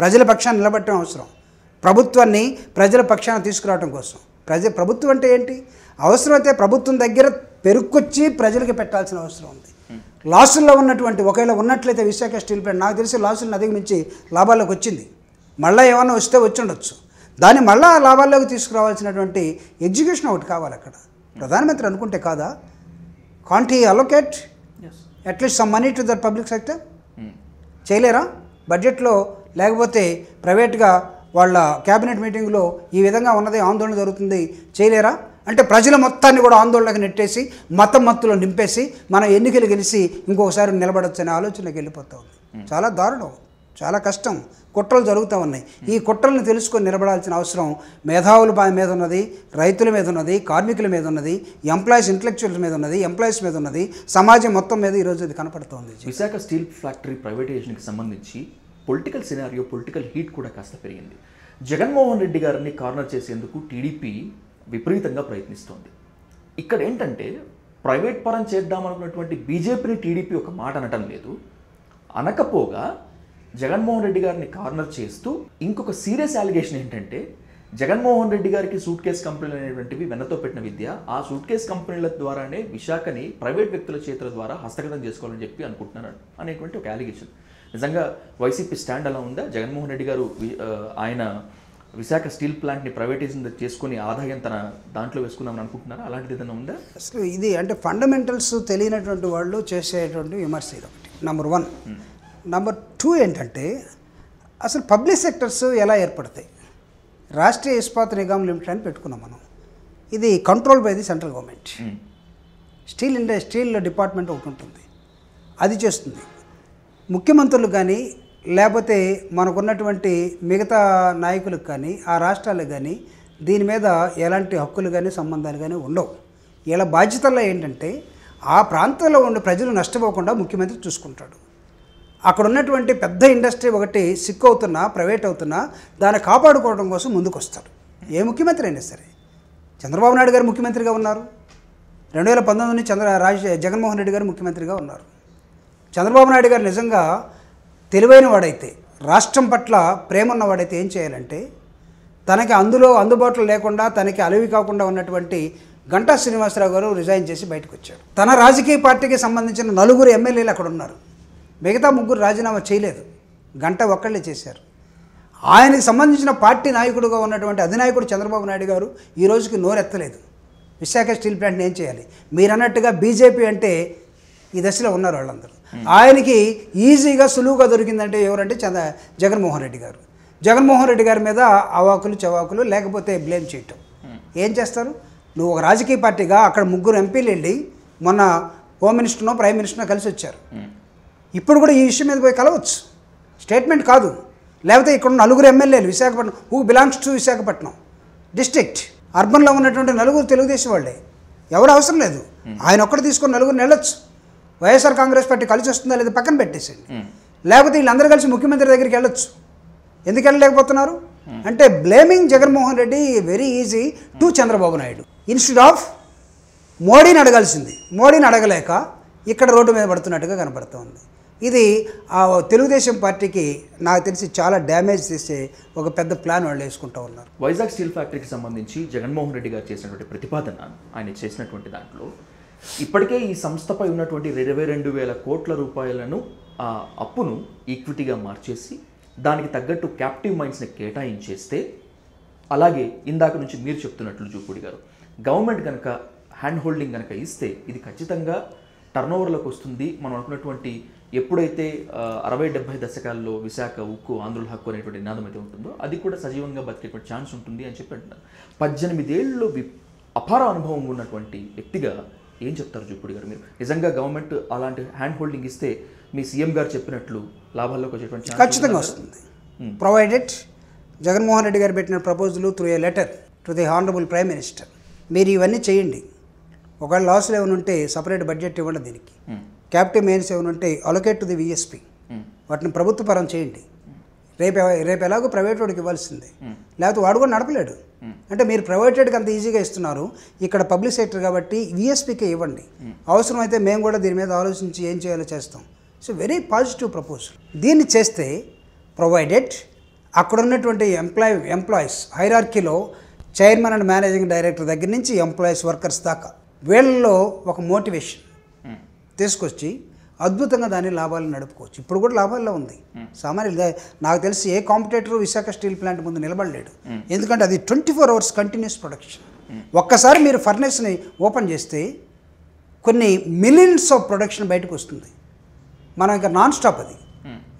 ప్రజల పక్షాన్ని నిలబెట్టడం అవసరం ప్రభుత్వాన్ని ప్రజల పక్షాన తీసుకురావడం కోసం ప్రజ ప్రభుత్వం అంటే ఏంటి అవసరం అయితే ప్రభుత్వం దగ్గర పెరుక్కొచ్చి ప్రజలకి పెట్టాల్సిన అవసరం ఉంది లాసుల్లో ఉన్నటువంటి ఒకవేళ ఉన్నట్లయితే విశాఖ స్టీల్ ప్లాంట్ నాకు తెలిసి లాసులను అధిగమించి లాభాల్లోకి వచ్చింది మళ్ళీ ఏమన్నా వస్తే వచ్చి ఉండొచ్చు దాన్ని ఆ లాభాల్లోకి తీసుకురావాల్సినటువంటి ఎడ్యుకేషన్ ఒకటి కావాలి అక్కడ ప్రధానమంత్రి అనుకుంటే కాదా కాంటి allocate at least some money to the public sector చేయలేరా బడ్జెట్లో లేకపోతే ప్రైవేట్గా వాళ్ళ క్యాబినెట్ మీటింగ్లో ఈ విధంగా ఉన్నది ఆందోళన జరుగుతుంది చేయలేరా అంటే ప్రజల మొత్తాన్ని కూడా ఆందోళనకు నెట్టేసి మతం మత్తులో నింపేసి మనం ఎన్నికలు గెలిచి ఇంకొకసారి నిలబడొచ్చనే ఆలోచనకి వెళ్ళిపోతూ ఉంది చాలా దారుణం చాలా కష్టం కుట్రలు జరుగుతూ ఉన్నాయి ఈ కుట్రలను తెలుసుకొని నిలబడాల్సిన అవసరం మేధావుల మీద ఉన్నది రైతుల మీద ఉన్నది కార్మికుల మీద ఉన్నది ఎంప్లాయీస్ ఇంటలెక్చువల్స్ మీద ఉన్నది ఎంప్లాయీస్ మీద ఉన్నది సమాజం మొత్తం మీద ఈరోజు ఇది కనపడుతుంది విశాఖ స్టీల్ ఫ్యాక్టరీ ప్రైవేటైజేషన్కి సంబంధించి పొలిటికల్ సినారియో పొలిటికల్ హీట్ కూడా కాస్త పెరిగింది జగన్మోహన్ రెడ్డి గారిని కార్నర్ చేసేందుకు టీడీపీ విపరీతంగా ప్రయత్నిస్తోంది ఇక్కడ ఏంటంటే ప్రైవేట్ పరం చేద్దామనుకున్నటువంటి బీజేపీని టీడీపీ ఒక మాట అనటం లేదు అనకపోగా జగన్మోహన్ రెడ్డి గారిని కార్నర్ చేస్తూ ఇంకొక సీరియస్ అలిగేషన్ ఏంటంటే జగన్మోహన్ రెడ్డి గారికి సూట్ కేస్ కంపెనీలు అనేటువంటివి వెన్నతో పెట్టిన విద్య ఆ సూట్ కేస్ కంపెనీల ద్వారానే విశాఖని ప్రైవేట్ వ్యక్తుల చేతుల ద్వారా హస్తగతం చేసుకోవాలని చెప్పి అనుకుంటున్నాను అనేటువంటి ఒక అలిగేషన్ నిజంగా వైసీపీ స్టాండ్ అలా ఉందా జగన్మోహన్ రెడ్డి గారు ఆయన విశాఖ స్టీల్ ప్లాంట్ని ప్రైవేటైజేషన్ చేసుకుని ఆదాయం తన దాంట్లో వేసుకుందామని అనుకుంటున్నారా అలాంటిది ఏదైనా ఉందా అసలు ఇది అంటే ఫండమెంటల్స్ తెలియనటువంటి వాళ్ళు చేసేటువంటి విమర్శ ఇది ఒకటి నెంబర్ వన్ నెంబర్ టూ ఏంటంటే అసలు పబ్లిక్ సెక్టర్స్ ఎలా ఏర్పడతాయి రాష్ట్రీయ ఇస్పాత్ నిగమ్ లిమిటెడ్ అని పెట్టుకున్నాం మనం ఇది control by the central government steel ఇండస్ స్టీల్ డిపార్ట్మెంట్ ఒకటి ఉంటుంది అది చేస్తుంది ముఖ్యమంత్రులు కానీ లేకపోతే మనకున్నటువంటి మిగతా నాయకులకు కానీ ఆ రాష్ట్రాలకు కానీ దీని మీద ఎలాంటి హక్కులు కానీ సంబంధాలు కానీ ఉండవు ఇలా బాధ్యతల్లో ఏంటంటే ఆ ప్రాంతంలో ఉండే ప్రజలు నష్టపోకుండా ముఖ్యమంత్రి చూసుకుంటాడు అక్కడ ఉన్నటువంటి పెద్ద ఇండస్ట్రీ ఒకటి సిక్ అవుతున్నా ప్రైవేట్ అవుతున్నా దాన్ని కాపాడుకోవడం కోసం ముందుకు వస్తాడు ఏ ముఖ్యమంత్రి అయినా సరే చంద్రబాబు నాయుడు గారు ముఖ్యమంత్రిగా ఉన్నారు రెండు వేల పంతొమ్మిది చంద్ర రాజ జగన్మోహన్ రెడ్డి గారు ముఖ్యమంత్రిగా ఉన్నారు చంద్రబాబు నాయుడు గారు నిజంగా తెలివైన వాడైతే రాష్ట్రం పట్ల ప్రేమ ఉన్నవాడైతే ఏం చేయాలంటే తనకి అందులో అందుబాటులో లేకుండా తనకి అలవి కాకుండా ఉన్నటువంటి గంటా శ్రీనివాసరావు గారు రిజైన్ చేసి బయటకు వచ్చాడు తన రాజకీయ పార్టీకి సంబంధించిన నలుగురు ఎమ్మెల్యేలు అక్కడ ఉన్నారు మిగతా ముగ్గురు రాజీనామా చేయలేదు గంట ఒక్కళ్ళే చేశారు ఆయనకు సంబంధించిన పార్టీ నాయకుడుగా ఉన్నటువంటి అధినాయకుడు చంద్రబాబు నాయుడు గారు ఈ రోజుకి నోరెత్తలేదు విశాఖ స్టీల్ ప్లాంట్ని ఏం చేయాలి మీరన్నట్టుగా బీజేపీ అంటే ఈ దశలో ఉన్నారు వాళ్ళందరూ ఆయనకి ఈజీగా సులువుగా దొరికిందంటే ఎవరంటే చంద జగన్మోహన్ రెడ్డి గారు జగన్మోహన్ రెడ్డి గారి మీద అవాకులు చవాకులు లేకపోతే బ్లేమ్ చేయటం ఏం చేస్తారు నువ్వు ఒక రాజకీయ పార్టీగా అక్కడ ముగ్గురు ఎంపీలు వెళ్ళి మొన్న హోమ్ మినిస్టర్నో ప్రైమ్ మినిస్టర్నో కలిసి వచ్చారు ఇప్పుడు కూడా ఈ విషయం మీద పోయి కలవచ్చు స్టేట్మెంట్ కాదు లేకపోతే ఇక్కడ నలుగురు ఎమ్మెల్యేలు Visakhapatnam who belongs to Visakhapatnam district అర్బన్లో ఉన్నటువంటి నలుగురు తెలుగుదేశం వాళ్ళే ఎవరు అవసరం లేదు ఆయన ఒక్కడు తీసుకొని నలుగురు వెళ్ళొచ్చు వైఎస్ఆర్ కాంగ్రెస్ పార్టీ కలిసి వస్తుందా లేదా పక్కన పెట్టేసేయండి లేకపోతే వీళ్ళందరూ కలిసి ముఖ్యమంత్రి దగ్గరికి వెళ్ళొచ్చు ఎందుకు వెళ్ళలేకపోతున్నారు అంటే blaming Jaganmohan Reddy very easy to Chandrababu Naidu instead of మోడీని అడగాల్సింది మోడీని అడగలేక ఇక్కడ రోడ్డు మీద పడుతున్నట్టుగా కనపడుతోంది ఇది ఆ తెలుగుదేశం పార్టీకి నాకు తెలిసి చాలా డ్యామేజ్ చేసే ఒక పెద్ద ప్లాన్ వాళ్ళు వేసుకుంటూ ఉన్నారు వైజాగ్ స్టీల్ ఫ్యాక్టరీకి సంబంధించి జగన్మోహన్ రెడ్డి గారు చేసినటువంటి ప్రతిపాదన ఆయన చేసినటువంటి దాంట్లో ఇప్పటికే ఈ సంస్థపై ఉన్నటువంటి ఇరవై రెండు వేల కోట్ల రూపాయలను ఆ అప్పును ఈక్విటీగా మార్చేసి దానికి తగ్గట్టు క్యాప్టివ్ మైండ్స్ని కేటాయించేస్తే అలాగే ఇందాక నుంచి మీరు చెప్తున్నట్లు చూపుడి గారు గవర్నమెంట్ కనుక హ్యాండ్ హోల్డింగ్ కనుక ఇస్తే ఇది ఖచ్చితంగా టర్న్ వస్తుంది మనం అనుకున్నటువంటి ఎప్పుడైతే అరవై డెబ్బై దశకాల్లో విశాఖ ఉక్కు ఆంధ్రుల హక్కు అనేటువంటి నినాదం అయితే ఉంటుందో అది కూడా సజీవంగా బతికేటువంటి ఛాన్స్ ఉంటుంది అని చెప్పి అంటున్నారు పద్దెనిమిదేళ్ళు అపార అనుభవం ఉన్నటువంటి వ్యక్తిగా ఏం చెప్తారు జుప్పుడు గారు మీరు నిజంగా గవర్నమెంట్ అలాంటి హ్యాండ్ హోల్డింగ్ ఇస్తే మీ సీఎం గారు చెప్పినట్లు లాభాల్లోకి వచ్చేటువంటి ఖచ్చితంగా వస్తుంది ప్రొవైడెడ్ జగన్మోహన్ రెడ్డి గారు పెట్టిన proposal through a letter to the honourable prime minister మీరు ఇవన్నీ చేయండి ఒకవేళ లాస్లు ఏమైనా ఉంటే సపరేట్ బడ్జెట్ ఇవ్వండి దీనికి క్యాపిటల్ మెయిన్స్ ఏమైనా ఉంటే అలొకేట్ టు ది విఎస్పి వాటిని ప్రభుత్వ పరం చేయండి రేపు రేపు ఎలాగో ప్రైవేట్ వాడికి ఇవ్వాల్సిందే లేకపోతే వాడు కూడా నడపలేడు అంటే మీరు ప్రైవేట్ రేట్కి అంత ఈజీగా ఇస్తున్నారు ఇక్కడ పబ్లిక్ సెక్టర్ కాబట్టి విఎస్పీకే ఇవ్వండి అవసరమైతే మేము కూడా దీని మీద ఆలోచించి ఏం చేయాలో చేస్తాం సో వెరీ పాజిటివ్ ప్రపోజల్ దీన్ని చేస్తే ప్రొవైడెడ్ అక్కడ ఉన్నటువంటి ఎంప్లాయ్ ఎంప్లాయీస్ హైరార్కీలో చైర్మన్ అండ్ మేనేజింగ్ డైరెక్టర్ దగ్గర నుంచి ఎంప్లాయీస్ వర్కర్స్ దాకా వీళ్ళలో ఒక మోటివేషన్ తీసుకొచ్చి అద్భుతంగా దాని లాభాలు నడుపుకోవచ్చు ఇప్పుడు కూడా లాభాల్లో ఉంది సామాన్యులు నాకు తెలిసి ఏ కాంపిటేటర్ విశాఖ స్టీల్ ప్లాంట్ ముందు నిలబడలేడు ఎందుకంటే అది twenty four hours continuous production ఒక్కసారి మీరు ఫర్నేస్ని ఓపెన్ చేస్తే కొన్ని మిలియన్స్ ఆఫ్ ప్రొడక్షన్ బయటకు వస్తుంది మనం ఇంకా నాన్ స్టాప్ అది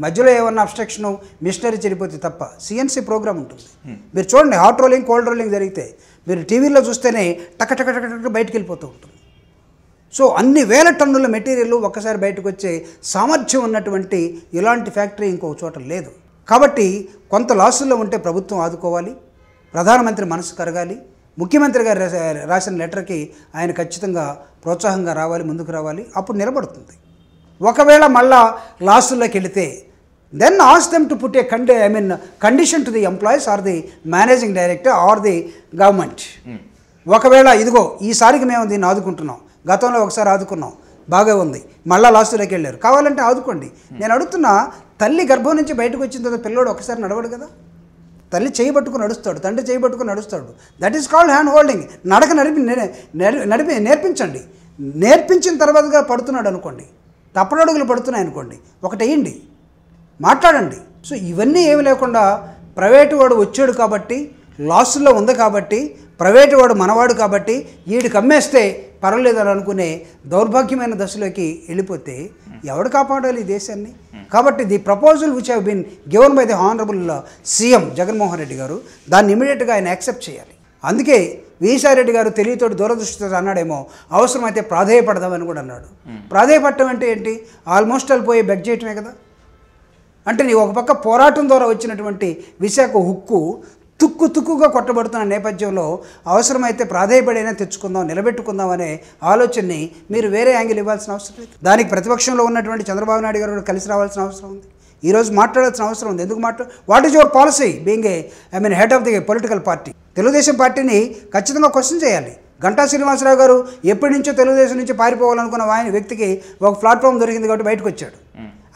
మధ్యలో ఏమన్నా అబ్స్ట్రక్షన్ మిషనరీ చెడిపోతే తప్ప సిఎన్సీ ప్రోగ్రామ్ ఉంటుంది మీరు చూడండి హాట్ రోలింగ్ కోల్డ్ రోలింగ్ జరిగితే మీరు టీవీలో చూస్తేనే టక టక టక బయటకు వెళ్ళిపోతూ ఉంటుంది సో అన్ని వేల టన్నుల మెటీరియల్ ఒక్కసారి బయటకు వచ్చే సామర్థ్యం ఉన్నటువంటి ఇలాంటి ఫ్యాక్టరీ ఇంకో చోట లేదు కాబట్టి కొంత లాసుల్లో ఉంటే ప్రభుత్వం ఆదుకోవాలి ప్రధానమంత్రి మనసు కరగాలి ముఖ్యమంత్రి గారు రాసిన లెటర్కి ఆయన ఖచ్చితంగా ప్రోత్సాహంగా రావాలి ముందుకు రావాలి అప్పుడు నిలబడుతుంది ఒకవేళ మళ్ళా లాసుల్లోకి వెళితే then ask them to put a కండి I mean condition to the employees or the managing director or the government ఒకవేళ ఇదిగో ఈసారికి మేము దీన్ని ఆదుకుంటున్నాం గతంలో ఒకసారి ఆదుకున్నాం బాగా ఉంది మళ్ళీ లాస్ట్ వెళ్ళారు కావాలంటే ఆదుకోండి నేను అడుగుతున్నా తల్లి గర్భం నుంచి బయటకు వచ్చిన తర్వాత పిల్లోడు ఒకసారి నడవడు కదా తల్లి చేయి పట్టుకుని నడుస్తాడు తండ్రి చేయి పట్టుకుని నడుస్తాడు that is called hand holding నడక నడిపి నడిపి నేర్పించండి నేర్పించిన తర్వాతగా పడుతున్నాడు అనుకోండి అడుగులు పడుతున్నాయి అనుకోండి ఒకటి వేయండి మాట్లాడండి సో ఇవన్నీ ఏమి లేకుండా ప్రైవేటు వాడు వచ్చాడు కాబట్టి లాస్లో ఉంది కాబట్టి ప్రైవేటు వాడు మనవాడు కాబట్టి వీడికి అమ్మేస్తే పర్వాలేదు అని అనుకునే దౌర్భాగ్యమైన దశలోకి వెళ్ళిపోతే ఎవడు కాపాడాలి ఈ దేశాన్ని కాబట్టి the proposal which have been given by the honourable CM Jaganmohan Reddy garu దాన్ని ఇమీడియట్గా ఆయన యాక్సెప్ట్ చేయాలి అందుకే రెడ్డి గారు తెలియతోటి దూరదృష్టితో అన్నాడేమో అవసరమైతే ప్రాధాయపడదామని కూడా అన్నాడు ప్రాధాయపడటం అంటే ఏంటి ఆల్మోస్ట్ వాళ్ళు పోయి బెగ్ చేయటమే కదా అంటే నీ ఒక పక్క పోరాటం ద్వారా వచ్చినటువంటి విశాఖ హుక్కు తుక్కు తుక్కుగా కొట్టబడుతున్న నేపథ్యంలో అవసరమైతే ప్రాధాయపడైనా తెచ్చుకుందాం నిలబెట్టుకుందాం అనే ఆలోచనని మీరు వేరే యాంగిల్ ఇవ్వాల్సిన అవసరం లేదు దానికి ప్రతిపక్షంలో ఉన్నటువంటి చంద్రబాబు నాయుడు గారు కలిసి రావాల్సిన అవసరం ఉంది ఈరోజు మాట్లాడాల్సిన అవసరం ఉంది ఎందుకు మాట్లా what is your policy being a I mean head of the political party Telugu Desam పార్టీని ఖచ్చితంగా క్వశ్చన్ చేయాలి గంటా శ్రీనివాసరావు గారు ఎప్పటి నుంచో తెలుగుదేశం నుంచి పారిపోవాలనుకున్న ఆయన వ్యక్తికి ఒక ప్లాట్ఫామ్ దొరికింది కాబట్టి బయటకు వచ్చాడు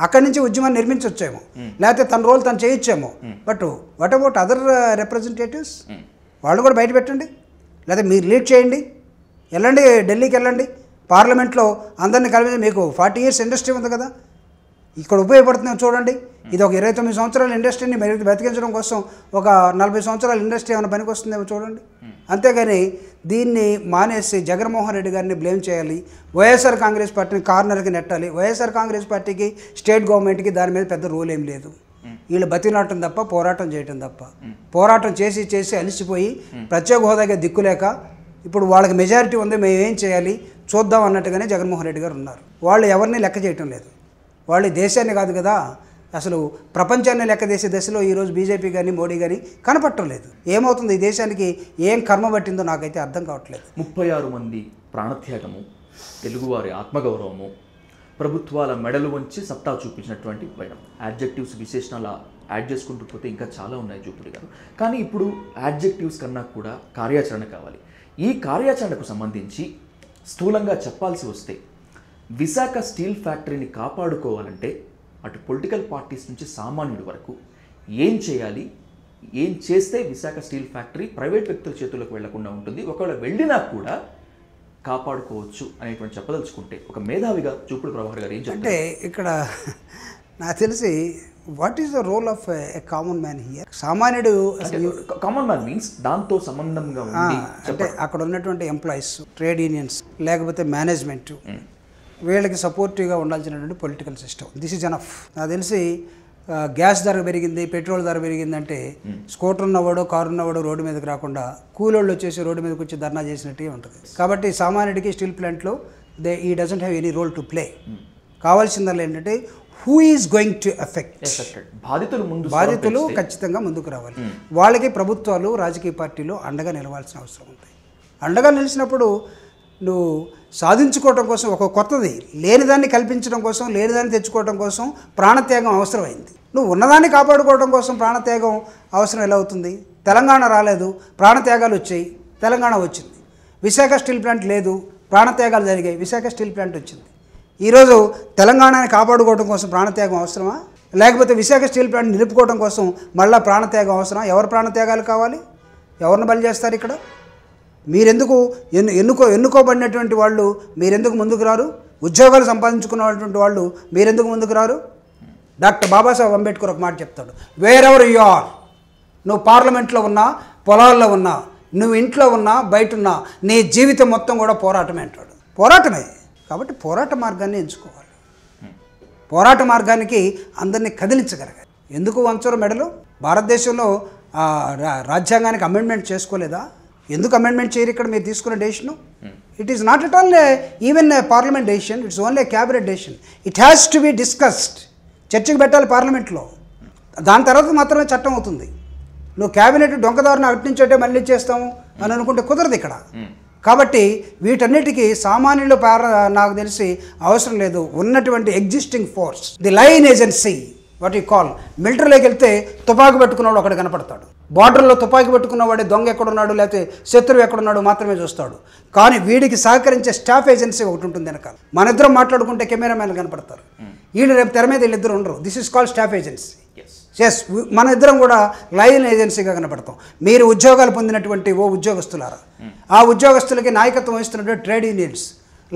అక్కడి నుంచి ఉద్యమం నిర్మించవచ్చేమో లేకపోతే తన రోల్ తను చేయొచ్చేమో but what about other representatives వాళ్ళు కూడా బయట పెట్టండి లేదా మీరు లీడ్ చేయండి వెళ్ళండి ఢిల్లీకి వెళ్ళండి పార్లమెంట్లో అందరిని కలిపి మీకు ఫార్టీ ఇయర్స్ ఇండస్ట్రీ ఉంది కదా ఇక్కడ ఉపయోగపడుతుందేమో చూడండి ఇది ఒక ఇరవై తొమ్మిది సంవత్సరాల ఇండస్ట్రీని బతికించడం కోసం ఒక నలభై సంవత్సరాల ఇండస్ట్రీ ఏమైనా పనికి వస్తుందేమో చూడండి అంతేగాని దీన్ని మానేసి జగన్మోహన్ రెడ్డి గారిని బ్లేమ్ చేయాలి వైఎస్ఆర్ కాంగ్రెస్ పార్టీని కార్నర్కి నెట్టాలి వైఎస్ఆర్ కాంగ్రెస్ పార్టీకి స్టేట్ గవర్నమెంట్కి దాని మీద పెద్ద రోల్ ఏం లేదు వీళ్ళు బతినాటం తప్ప పోరాటం చేయటం తప్ప పోరాటం చేసి చేసి అలిసిపోయి ప్రత్యేక హోదాగా దిక్కులేక ఇప్పుడు వాళ్ళకి మెజారిటీ ఉంది మేము ఏం చేయాలి చూద్దాం అన్నట్టుగానే జగన్మోహన్ రెడ్డి గారు ఉన్నారు వాళ్ళు ఎవరిని లెక్క చేయటం లేదు వాళ్ళు దేశాన్ని కాదు కదా అసలు ప్రపంచాన్ని లెక్కదేసే దశలో ఈరోజు బీజేపీ కానీ మోడీ కానీ కనపడటం లేదు ఏమవుతుంది ఈ దేశానికి ఏం కర్మ పట్టిందో నాకైతే అర్థం కావట్లేదు ముప్పై ఆరు మంది ప్రాణత్యాగము తెలుగువారి ఆత్మగౌరవము ప్రభుత్వాల మెడలు వంచి సత్తా చూపించినటువంటి మేడం యాడ్జెక్టివ్స్ విశేషణాల యాడ్ చేసుకుంటూ పోతే ఇంకా చాలా ఉన్నాయి జూపిడి గారు కానీ ఇప్పుడు యాడ్జెక్టివ్స్ కన్నా కూడా కార్యాచరణ కావాలి ఈ కార్యాచరణకు సంబంధించి స్థూలంగా చెప్పాల్సి వస్తే విశాఖ స్టీల్ ఫ్యాక్టరీని కాపాడుకోవాలంటే అటు పొలిటికల్ పార్టీస్ నుంచి సామాన్యుడి వరకు ఏం చేయాలి ఏం చేస్తే విశాఖ స్టీల్ ఫ్యాక్టరీ ప్రైవేట్ వ్యక్తుల చేతులకు వెళ్లకుండా ఉంటుంది ఒకవేళ వెళ్ళినా కూడా కాపాడుకోవచ్చు అనేటువంటి చెప్పదలుచుకుంటే ఒక మేధావిగా చూపుడు ప్రభాకర్ గారు ఏం అంటే ఇక్కడ నాకు తెలిసి what is the role of a common man here సామాన్యుడు కామన్ మ్యాన్ మీన్స్ దాంతో సంబంధంగా అంటే అక్కడ ఉన్నటువంటి ఎంప్లాయీస్ ట్రేడ్ యూనియన్స్ లేకపోతే మేనేజ్మెంట్ వీళ్ళకి సపోర్టివ్గా ఉండాల్సినటువంటి political system this is enough నాకు తెలిసి గ్యాస్ ధర పెరిగింది పెట్రోల్ ధర పెరిగిందంటే స్కూటర్ hmm. ఉన్నవాడు కారు ఉన్నవాడు రోడ్డు మీదకి రాకుండా కూలోళ్ళు వచ్చేసి రోడ్డు మీదకి వచ్చి ధర్నా చేసినట్టుగా ఉంటుంది కాబట్టి సామాన్యుడికి స్టీల్ ప్లాంట్లో దే ఈ doesn't have any role to play కావాల్సిందల్లా ఏంటంటే who is going to effect బాధితులు ముందు బాధితులు ఖచ్చితంగా ముందుకు రావాలి hmm. వాళ్ళకి ప్రభుత్వాలు రాజకీయ పార్టీలు అండగా నిలవాల్సిన అవసరం ఉంది అండగా నిలిచినప్పుడు నువ్వు సాధించుకోవటం కోసం ఒక కొత్తది లేనిదాన్ని కల్పించడం కోసం లేనిదాన్ని తెచ్చుకోవటం కోసం ప్రాణత్యాగం అవసరమైంది నువ్వు ఉన్నదాన్ని కాపాడుకోవడం కోసం ప్రాణత్యాగం అవసరం ఎలా అవుతుంది తెలంగాణ రాలేదు ప్రాణత్యాగాలు వచ్చాయి తెలంగాణ వచ్చింది విశాఖ స్టీల్ ప్లాంట్ లేదు ప్రాణత్యాగాలు జరిగాయి విశాఖ స్టీల్ ప్లాంట్ వచ్చింది ఈరోజు తెలంగాణని కాపాడుకోవడం కోసం ప్రాణత్యాగం అవసరమా లేకపోతే విశాఖ స్టీల్ ప్లాంట్ నిలుపుకోవడం కోసం మళ్ళీ ప్రాణత్యాగం అవసరం ఎవరు ప్రాణత్యాగాలు కావాలి ఎవరిని బలి చేస్తారు ఇక్కడ మీరెందుకు ఎన్ను ఎన్నుకో ఎన్నుకోబడినటువంటి వాళ్ళు మీరెందుకు ముందుకు రారు ఉద్యోగాలు సంపాదించుకున్నటువంటి వాళ్ళు మీరెందుకు ముందుకు రారు డాక్టర్ బాబాసాహెబ్ అంబేద్కర్ ఒక మాట చెప్తాడు వేరెవర్ యు ఆర్ నువ్వు పార్లమెంట్లో ఉన్నా పొలాల్లో ఉన్నా నువ్వు ఇంట్లో ఉన్నా బయట ఉన్నా నీ జీవితం మొత్తం కూడా పోరాటమే అంటాడు పోరాటమే కాబట్టి పోరాట మార్గాన్ని ఎంచుకోవాలి పోరాట మార్గానికి అందరినీ కదిలించగలగాలి ఎందుకు వంచరు మెడలు భారతదేశంలో రాజ్యాంగానికి అమెండ్మెంట్ చేసుకోలేదా ఎందుకు అమెండ్మెంట్ చేయరు ఇక్కడ మీరు తీసుకున్న decision it is not at all even parliament decision it's only cabinet decision it has to be discussed చర్చకు పెట్టాలి పార్లమెంట్లో దాని తర్వాత మాత్రమే చట్టం అవుతుంది నువ్వు క్యాబినెట్ డొంకదారుని అటు మళ్ళీ చేస్తాము అని అనుకుంటే కుదరదు ఇక్కడ కాబట్టి వీటన్నిటికీ సామాన్యులు పార నాకు తెలిసి అవసరం లేదు ఉన్నటువంటి existing force the line agency what you call మిలిటరీలోకి వెళ్తే తుపాకు పెట్టుకున్న వాడు ఒకడు కనపడతాడు బార్డర్లో తుపాకీ పట్టుకున్నవాడే దొంగ ఎక్కడున్నాడు లేకపోతే శత్రువు ఎక్కడున్నాడు మాత్రమే చూస్తాడు కానీ వీడికి సహకరించే స్టాఫ్ ఏజెన్సీ ఒకటి ఉంటుంది వెనకాల ఇద్దరం మాట్లాడుకుంటే కెమెరామెన్లు కనపడతారు hmm. వీళ్ళు రేపు తెర మీద వీళ్ళిద్దరు ఉండరు this is call staff agency yes మన ఇద్దరం కూడా లైన్ ఏజెన్సీగా కనపడతాం మీరు ఉద్యోగాలు పొందినటువంటి ఓ ఉద్యోగస్తులారా hmm. ఆ ఉద్యోగస్తులకి నాయకత్వం వహిస్తున్నటువంటి ట్రేడ్ యూనియన్స్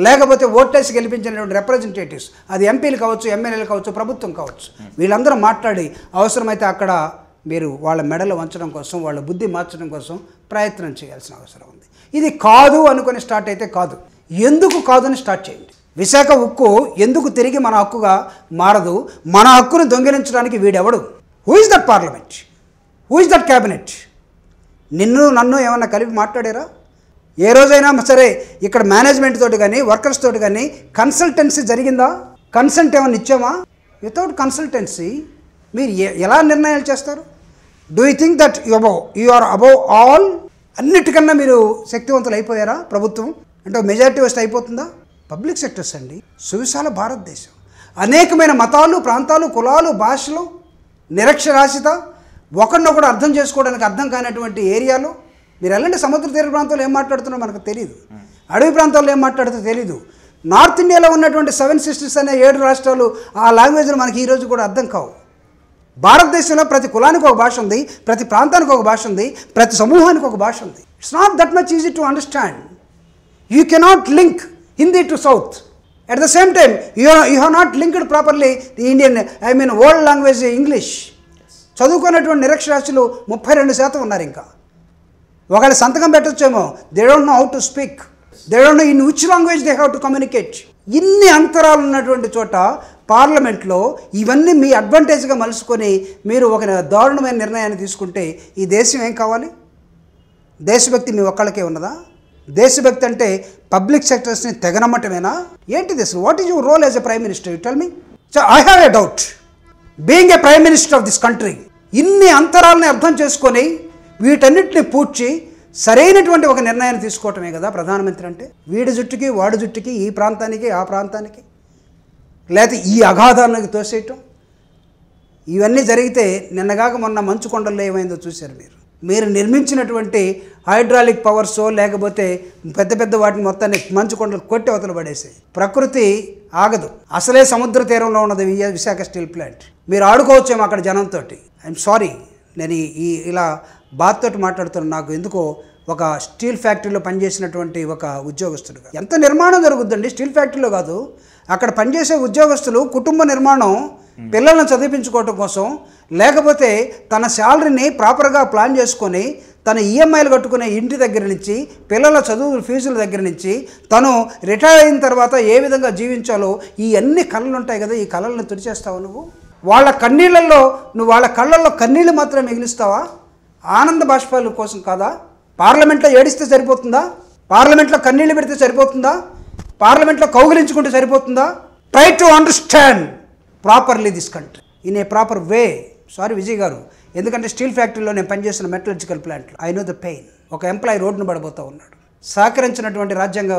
లేకపోతే ఓటేసి గెలిపించినటువంటి రిప్రజెంటేటివ్స్ అది ఎంపీలు కావచ్చు ఎమ్మెల్యేలు కావచ్చు ప్రభుత్వం కావచ్చు hmm. వీళ్ళందరూ మాట్లాడి అవసరమైతే అక్కడ మీరు వాళ్ళ మెడలు వంచడం కోసం వాళ్ళ బుద్ధి మార్చడం కోసం ప్రయత్నం చేయాల్సిన అవసరం ఉంది ఇది కాదు అనుకుని స్టార్ట్ అయితే కాదు ఎందుకు కాదని స్టార్ట్ చేయండి విశాఖ ఉక్కు ఎందుకు తిరిగి మన హక్కుగా మారదు మన హక్కును దొంగిలించడానికి వీడెవడు who is that parliament who is that cabinet నిన్ను నన్ను ఏమన్నా కలిపి మాట్లాడారా ఏ రోజైనా సరే ఇక్కడ మేనేజ్మెంట్ తోటి కానీ వర్కర్స్ తోటి కానీ కన్సల్టెన్సీ జరిగిందా కన్సల్ట్ ఏమన్నా ఇచ్చామా వితౌట్ కన్సల్టెన్సీ మీరు ఎలా నిర్ణయాలు చేస్తారు do you think that you above you are above all అన్నిటికన్నా మీరు శక్తివంతులు అయిపోయారా ప్రభుత్వం అంటే మెజారిటీ వస్తే అయిపోతుందా పబ్లిక్ సెక్టర్స్ అండి సువిశాల భారతదేశం అనేకమైన మతాలు ప్రాంతాలు కులాలు భాషలు నిరక్షరాస్యత ఒకరినొకడు అర్థం చేసుకోవడానికి అర్థం కానటువంటి ఏరియాలో మీరు వెళ్ళండి సముద్ర తీర ప్రాంతాల్లో ఏం మాట్లాడుతున్నో మనకు తెలియదు అడవి ప్రాంతాల్లో ఏం మాట్లాడుతుందో తెలియదు నార్త్ ఇండియాలో ఉన్నటువంటి సెవెన్ సిస్టర్స్ అనే ఏడు రాష్ట్రాలు ఆ లాంగ్వేజ్లో మనకి ఈరోజు కూడా అర్థం కావు భారతదేశంలో ప్రతి కులానికి ఒక భాష ఉంది ప్రతి ప్రాంతానికి ఒక భాష ఉంది ప్రతి సమూహానికి ఒక భాష ఉంది it's not that much easy to understand you cannot link Hindi to south at the same time you you have not linked properly the Indian I mean old language English చదువుకున్నటువంటి నిరక్షరాస్యులు ముప్పై రెండు శాతం ఉన్నారు ఇంకా ఒకవేళ సంతకం పెట్టొచ్చేమో they don't know how to speak they don't know in which language they how to communicate ఇన్ని అంతరాలు ఉన్నటువంటి చోట పార్లమెంట్లో ఇవన్నీ మీ అడ్వాంటేజ్గా మలుసుకొని మీరు ఒక దారుణమైన నిర్ణయాన్ని తీసుకుంటే ఈ దేశం ఏం కావాలి దేశభక్తి మీ ఒక్కళ్ళకే ఉన్నదా దేశభక్తి అంటే పబ్లిక్ సెక్టర్స్ని తెగనమ్మటమేనా ఏంటి అసలు what is your role as a prime minister you tell me so I have a doubt being a prime minister of this country ఇన్ని అంతరాలని అర్థం చేసుకొని వీటన్నిటిని పూడ్చి సరైనటువంటి ఒక నిర్ణయాన్ని తీసుకోవటమే కదా ప్రధానమంత్రి అంటే వీడి జుట్టుకి వాడి జుట్టుకి ఈ ప్రాంతానికి ఆ ప్రాంతానికి లేకపోతే ఈ అగాధానికి తోసేయటం ఇవన్నీ జరిగితే నిన్నగాక మొన్న మంచు కొండల్లో ఏమైందో చూశారు మీరు మీరు నిర్మించినటువంటి హైడ్రాలిక్ పవర్స్ లేకపోతే పెద్ద పెద్ద వాటిని మొత్తాన్ని మంచు కొండలు కొట్టి అవతలు పడేసాయి ప్రకృతి ఆగదు అసలే సముద్ర తీరంలో ఉన్నది విశాఖ స్టీల్ ప్లాంట్ మీరు ఏమో అక్కడ జనంతో ఐఎమ్ సారీ నేను ఈ ఇలా తోటి మాట్లాడుతున్నాను నాకు ఎందుకో ఒక స్టీల్ ఫ్యాక్టరీలో పనిచేసినటువంటి ఒక ఉద్యోగస్తుడుగా ఎంత నిర్మాణం జరుగుద్దండి స్టీల్ ఫ్యాక్టరీలో కాదు అక్కడ పనిచేసే ఉద్యోగస్తులు కుటుంబ నిర్మాణం పిల్లలను చదివించుకోవటం కోసం లేకపోతే తన శాలరీని ప్రాపర్గా ప్లాన్ చేసుకొని తన ఈఎంఐలు కట్టుకునే ఇంటి దగ్గర నుంచి పిల్లల చదువు ఫీజుల దగ్గర నుంచి తను రిటైర్ అయిన తర్వాత ఏ విధంగా జీవించాలో ఈ అన్ని కళలు ఉంటాయి కదా ఈ కళలను తుడిచేస్తావు నువ్వు వాళ్ళ కన్నీళ్ళల్లో నువ్వు వాళ్ళ కళ్ళల్లో కన్నీళ్ళు మాత్రం మిగిలిస్తావా ఆనంద బాష్పాల కోసం కాదా పార్లమెంట్లో ఏడిస్తే సరిపోతుందా పార్లమెంట్లో కన్నీళ్ళు పెడితే సరిపోతుందా పార్లమెంట్లో కౌగిలించుకుంటే సరిపోతుందా try to understand properly this country in a proper way sorry Vijay garu ఎందుకంటే స్టీల్ ఫ్యాక్టరీలో నేను పనిచేసిన మెటలర్జికల్ ప్లాంట్లో ఐ నో ద పెయిన్ ఒక ఎంప్లాయ్ రోడ్డును పడబోతూ ఉన్నాడు సహకరించినటువంటి రాజ్యాంగ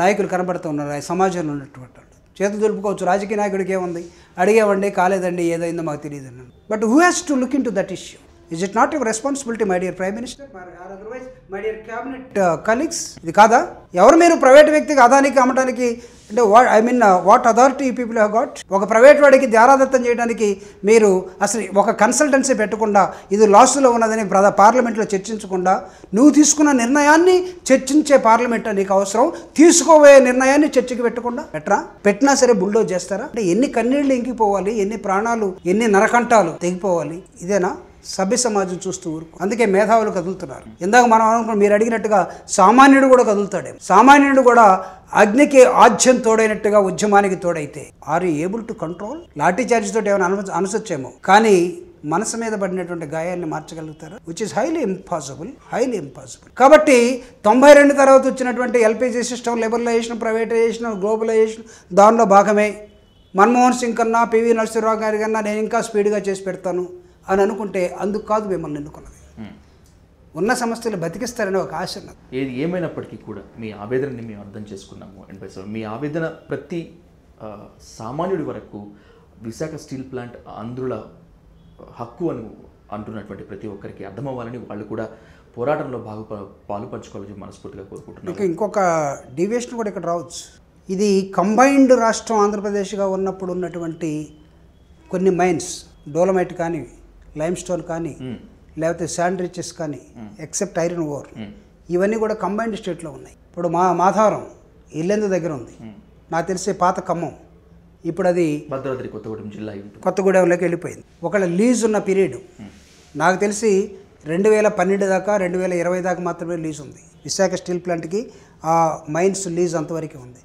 నాయకులు కనబడుతూ ఉన్నారు ఆ సమాజంలో ఉన్నటువంటి చేతులు దులుపుకోవచ్చు రాజకీయ నాయకుడికి ఏముంది అడిగేవండి కాలేదండి ఏదైందో మాకు తెలియదు but who has to look in to that issue is it not your responsibility my dear prime minister otherwise my dear cabinet colleagues ఇది కాదా ఎవరు మీరు ప్రైవేట్ వ్యక్తికి అదానికి అమ్మడానికి అంటే what I mean what authority people have got ఒక private వాడికి ధ్యారాదత్తం చేయడానికి మీరు అసలు ఒక కన్సల్టెన్సీ పెట్టకుండా ఇది లాస్లో ఉన్నదని బ్రద పార్లమెంట్లో చర్చించకుండా నువ్వు తీసుకున్న నిర్ణయాన్ని చర్చించే పార్లమెంట్ నీకు అవసరం తీసుకోబోయే నిర్ణయాన్ని చర్చకి పెట్టకుండా పెట్టరా పెట్టినా సరే బుల్డోజ్ చేస్తారా అంటే ఎన్ని కన్నీళ్ళు ఇంకిపోవాలి ఎన్ని ప్రాణాలు ఎన్ని నరకంఠాలు తెగిపోవాలి ఇదేనా సభ్య సమాజం చూస్తూ ఊరుకు అందుకే మేధావులు కదులుతున్నారు ఇందాక మనం అనుకున్నాం మీరు అడిగినట్టుగా సామాన్యుడు కూడా కదులుతాడే సామాన్యుడు కూడా అగ్నికి ఆజ్యం తోడైనట్టుగా ఉద్యమానికి తోడైతే are able to control lathi charge తోటి ఏమైనా అను అనుసొచ్చేమో కానీ మనసు మీద పడినటువంటి గాయాన్ని మార్చగలుగుతారు which is highly impossible highly impossible కాబట్టి తొంభై రెండు తర్వాత వచ్చినటువంటి LPG system liberalization privatization globalization దానిలో భాగమే మన్మోహన్ సింగ్ కన్నా పివి నరసింహరావు గారి కన్నా నేను ఇంకా స్పీడ్గా చేసి పెడతాను అని అనుకుంటే అందుకు కాదు మిమ్మల్ని ఎన్నుకున్నది hmm. ఉన్న సమస్యలు బతికిస్తారనే ఒక ఆశ ఉన్నది ఏది ఏమైనప్పటికీ కూడా మీ ఆవేదనని మేము అర్థం చేసుకున్నాము అండ్ సార్ మీ ఆవేదన ప్రతి సామాన్యుడి వరకు విశాఖ స్టీల్ ప్లాంట్ ఆంధ్రుల హక్కు అని అంటున్నటువంటి ప్రతి ఒక్కరికి అర్థమవ్వాలని వాళ్ళు కూడా పోరాటంలో బాగు పాలు పంచుకోవాలని మనస్ఫూర్తిగా కోరుకుంటున్నాను ఇంకొక డివియేషన్ కూడా ఇక్కడ రావచ్చు ఇది కంబైన్డ్ రాష్ట్రం ఆంధ్రప్రదేశ్గా ఉన్నప్పుడు ఉన్నటువంటి కొన్ని మైన్స్ డోలమైట్ కానీ లైమ్ స్టోన్ కానీ లేకపోతే శాండ్ రిచెస్ కానీ ఎక్సెప్ట్ ఐరన్ ఓర్ ఇవన్నీ కూడా కంబైన్డ్ స్టేట్లో ఉన్నాయి ఇప్పుడు మా మాధారం ఇల్లెందు దగ్గర ఉంది నాకు తెలిసే పాత ఖమ్మం ఇప్పుడు అది భద్రాద్రి కొత్తగూడెం జిల్లా కొత్తగూడెంలోకి వెళ్ళిపోయింది ఒకళ్ళ లీజ్ ఉన్న పీరియడ్ నాకు తెలిసి రెండు వేల పన్నెండు దాకా రెండు వేల ఇరవై దాకా మాత్రమే లీజ్ ఉంది విశాఖ స్టీల్ ప్లాంట్కి ఆ మైన్స్ లీజ్ అంతవరకు ఉంది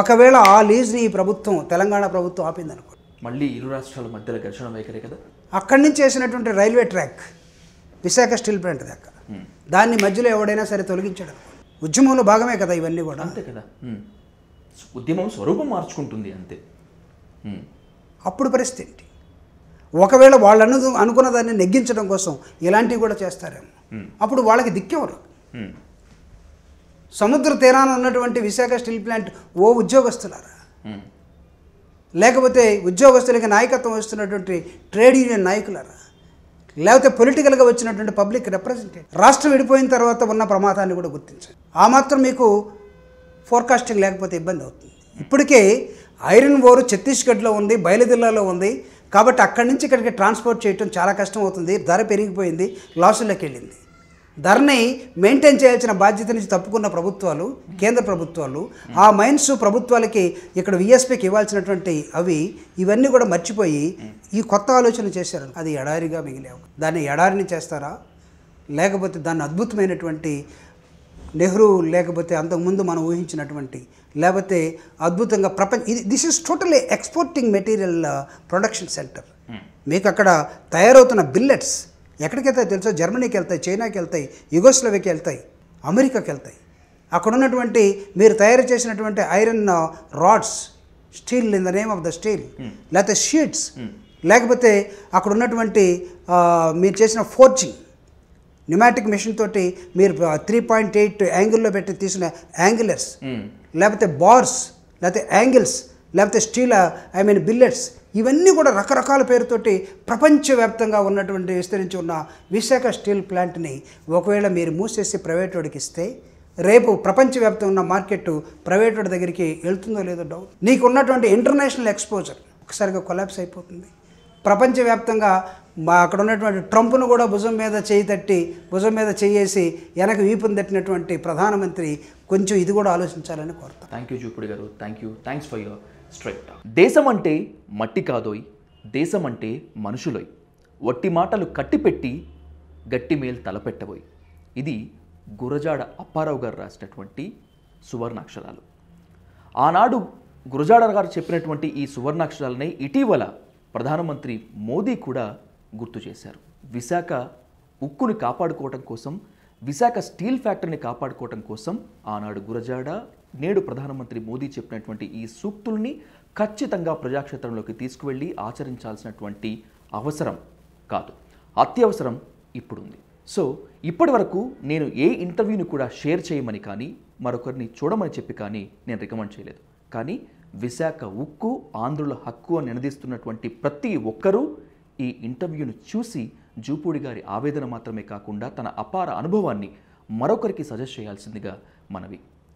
ఒకవేళ ఆ లీజ్ని ఈ ప్రభుత్వం తెలంగాణ ప్రభుత్వం ఆపిందనుకో మళ్ళీ ఇరు రాష్ట్రాల మధ్యలో ఘర్షణ వైఖరి కదా అక్కడి నుంచి చేసినటువంటి railway track Visakha steel plant దాకా దాన్ని మధ్యలో ఎవడైనా సరే తొలగించడం ఉద్యమంలో భాగమే కదా ఇవన్నీ కూడా అంతే కదా ఉద్యమం స్వరూపం మార్చుకుంటుంది అంతే అప్పుడు పరిస్థితి ఏంటి ఒకవేళ వాళ్ళను అనుకున్న దాన్ని నెగ్గించడం కోసం ఇలాంటివి కూడా చేస్తారేమో అప్పుడు వాళ్ళకి దిక్కెవరు సముద్ర తీరాన ఉన్నటువంటి విశాఖ స్టీల్ ప్లాంట్ ఓ ఉద్యోగస్తులారా లేకపోతే ఉద్యోగస్తులకి నాయకత్వం వస్తున్నటువంటి ట్రేడ్ యూనియన్ నాయకులరా లేకపోతే పొలిటికల్గా వచ్చినటువంటి పబ్లిక్ రిప్రజెంటేటివ్ రాష్ట్రం విడిపోయిన తర్వాత ఉన్న ప్రమాదాన్ని కూడా గుర్తించాలి ఆ మాత్రం మీకు ఫోర్కాస్టింగ్ లేకపోతే ఇబ్బంది అవుతుంది ఇప్పటికే ఐరన్ ఓరు ఛత్తీస్గఢ్లో ఉంది బయలుదిల్లాలో ఉంది కాబట్టి అక్కడి నుంచి ఇక్కడికి ట్రాన్స్పోర్ట్ చేయడం చాలా కష్టం అవుతుంది ధర పెరిగిపోయింది లాసులకు వెళ్ళింది ధరని మెయింటైన్ చేయాల్సిన బాధ్యత నుంచి తప్పుకున్న ప్రభుత్వాలు కేంద్ర ప్రభుత్వాలు ఆ మైన్స్ ప్రభుత్వాలకి ఇక్కడ విఎస్పికి ఇవ్వాల్సినటువంటి అవి ఇవన్నీ కూడా మర్చిపోయి ఈ కొత్త ఆలోచన చేశారు అది ఎడారిగా మిగిలేవు దాన్ని ఎడారిని చేస్తారా లేకపోతే దాన్ని అద్భుతమైనటువంటి నెహ్రూ లేకపోతే అంతకుముందు మనం ఊహించినటువంటి లేకపోతే అద్భుతంగా ప్రపంచ ఇది this is totally exporting material production center మీకు అక్కడ తయారవుతున్న బిల్లెట్స్ ఎక్కడికి వెళ్తాయి తెలుసో జర్మనీకి వెళ్తాయి చైనాకి వెళ్తాయి యుగోస్లవికి వెళ్తాయి అమెరికాకి వెళ్తాయి అక్కడ ఉన్నటువంటి మీరు తయారు చేసినటువంటి iron rods steel in the name of the steel hmm. లేకపోతే షీట్స్ hmm. లేకపోతే అక్కడ ఉన్నటువంటి మీరు చేసిన ఫోర్జింగ్ న్యూమాటిక్ మిషన్ తోటి మీరు త్రీ పాయింట్ ఎయిట్ యాంగిల్లో పెట్టి తీసిన యాంగిలర్స్ hmm. లేకపోతే బార్స్ లేకపోతే యాంగిల్స్ లేకపోతే స్టీల్ ఐ మీన్ బిల్లెట్స్ ఇవన్నీ కూడా రకరకాల పేరుతోటి ప్రపంచవ్యాప్తంగా ఉన్నటువంటి విస్తరించి ఉన్న విశాఖ స్టీల్ ప్లాంట్ని ఒకవేళ మీరు మూసేసి ప్రైవేట్ వాడికి ఇస్తే రేపు ప్రపంచవ్యాప్తంగా ఉన్న మార్కెట్ ప్రైవేట్ వాడి దగ్గరికి వెళ్తుందో లేదో డౌట్ నీకు ఉన్నటువంటి ఇంటర్నేషనల్ ఎక్స్పోజర్ ఒకసారిగా కొలాబ్స్ అయిపోతుంది ప్రపంచవ్యాప్తంగా మా అక్కడ ఉన్నటువంటి ట్రంప్ను కూడా భుజం మీద చేయి తట్టి భుజం మీద చేయేసి వెనక వీపును తట్టినటువంటి ప్రధానమంత్రి కొంచెం ఇది కూడా ఆలోచించాలని కోరుతాను థ్యాంక్ యూ చూపుడు గారు thank you thanks for your straight దేశం అంటే మట్టి కాదోయ్ దేశం అంటే మనుషులోయ్ వట్టి మాటలు కట్టిపెట్టి గట్టి మేల్ తలపెట్టబోయ్ ఇది గురజాడ అప్పారావు గారు రాసినటువంటి సువర్ణాక్షరాలు ఆనాడు గురజాడ గారు చెప్పినటువంటి ఈ సువర్ణాక్షరాలనే ఇటీవల ప్రధానమంత్రి మోదీ కూడా గుర్తు చేశారు విశాఖ ఉక్కుని కాపాడుకోవటం కోసం విశాఖ స్టీల్ ఫ్యాక్టరీని కాపాడుకోవటం కోసం ఆనాడు గురజాడ నేడు ప్రధానమంత్రి మోదీ చెప్పినటువంటి ఈ సూక్తుల్ని ఖచ్చితంగా ప్రజాక్షేత్రంలోకి తీసుకువెళ్ళి ఆచరించాల్సినటువంటి అవసరం కాదు అత్యవసరం ఇప్పుడుంది సో ఇప్పటి వరకు నేను ఏ ఇంటర్వ్యూని కూడా షేర్ చేయమని కానీ మరొకరిని చూడమని చెప్పి కానీ నేను రికమెండ్ చేయలేదు కానీ విశాఖ ఉక్కు ఆంధ్రుల హక్కు అని నినదీస్తున్నటువంటి ప్రతి ఒక్కరూ ఈ ఇంటర్వ్యూను చూసి జూపూడి గారి ఆవేదన మాత్రమే కాకుండా తన అపార అనుభవాన్ని మరొకరికి సజెస్ట్ చేయాల్సిందిగా మనవి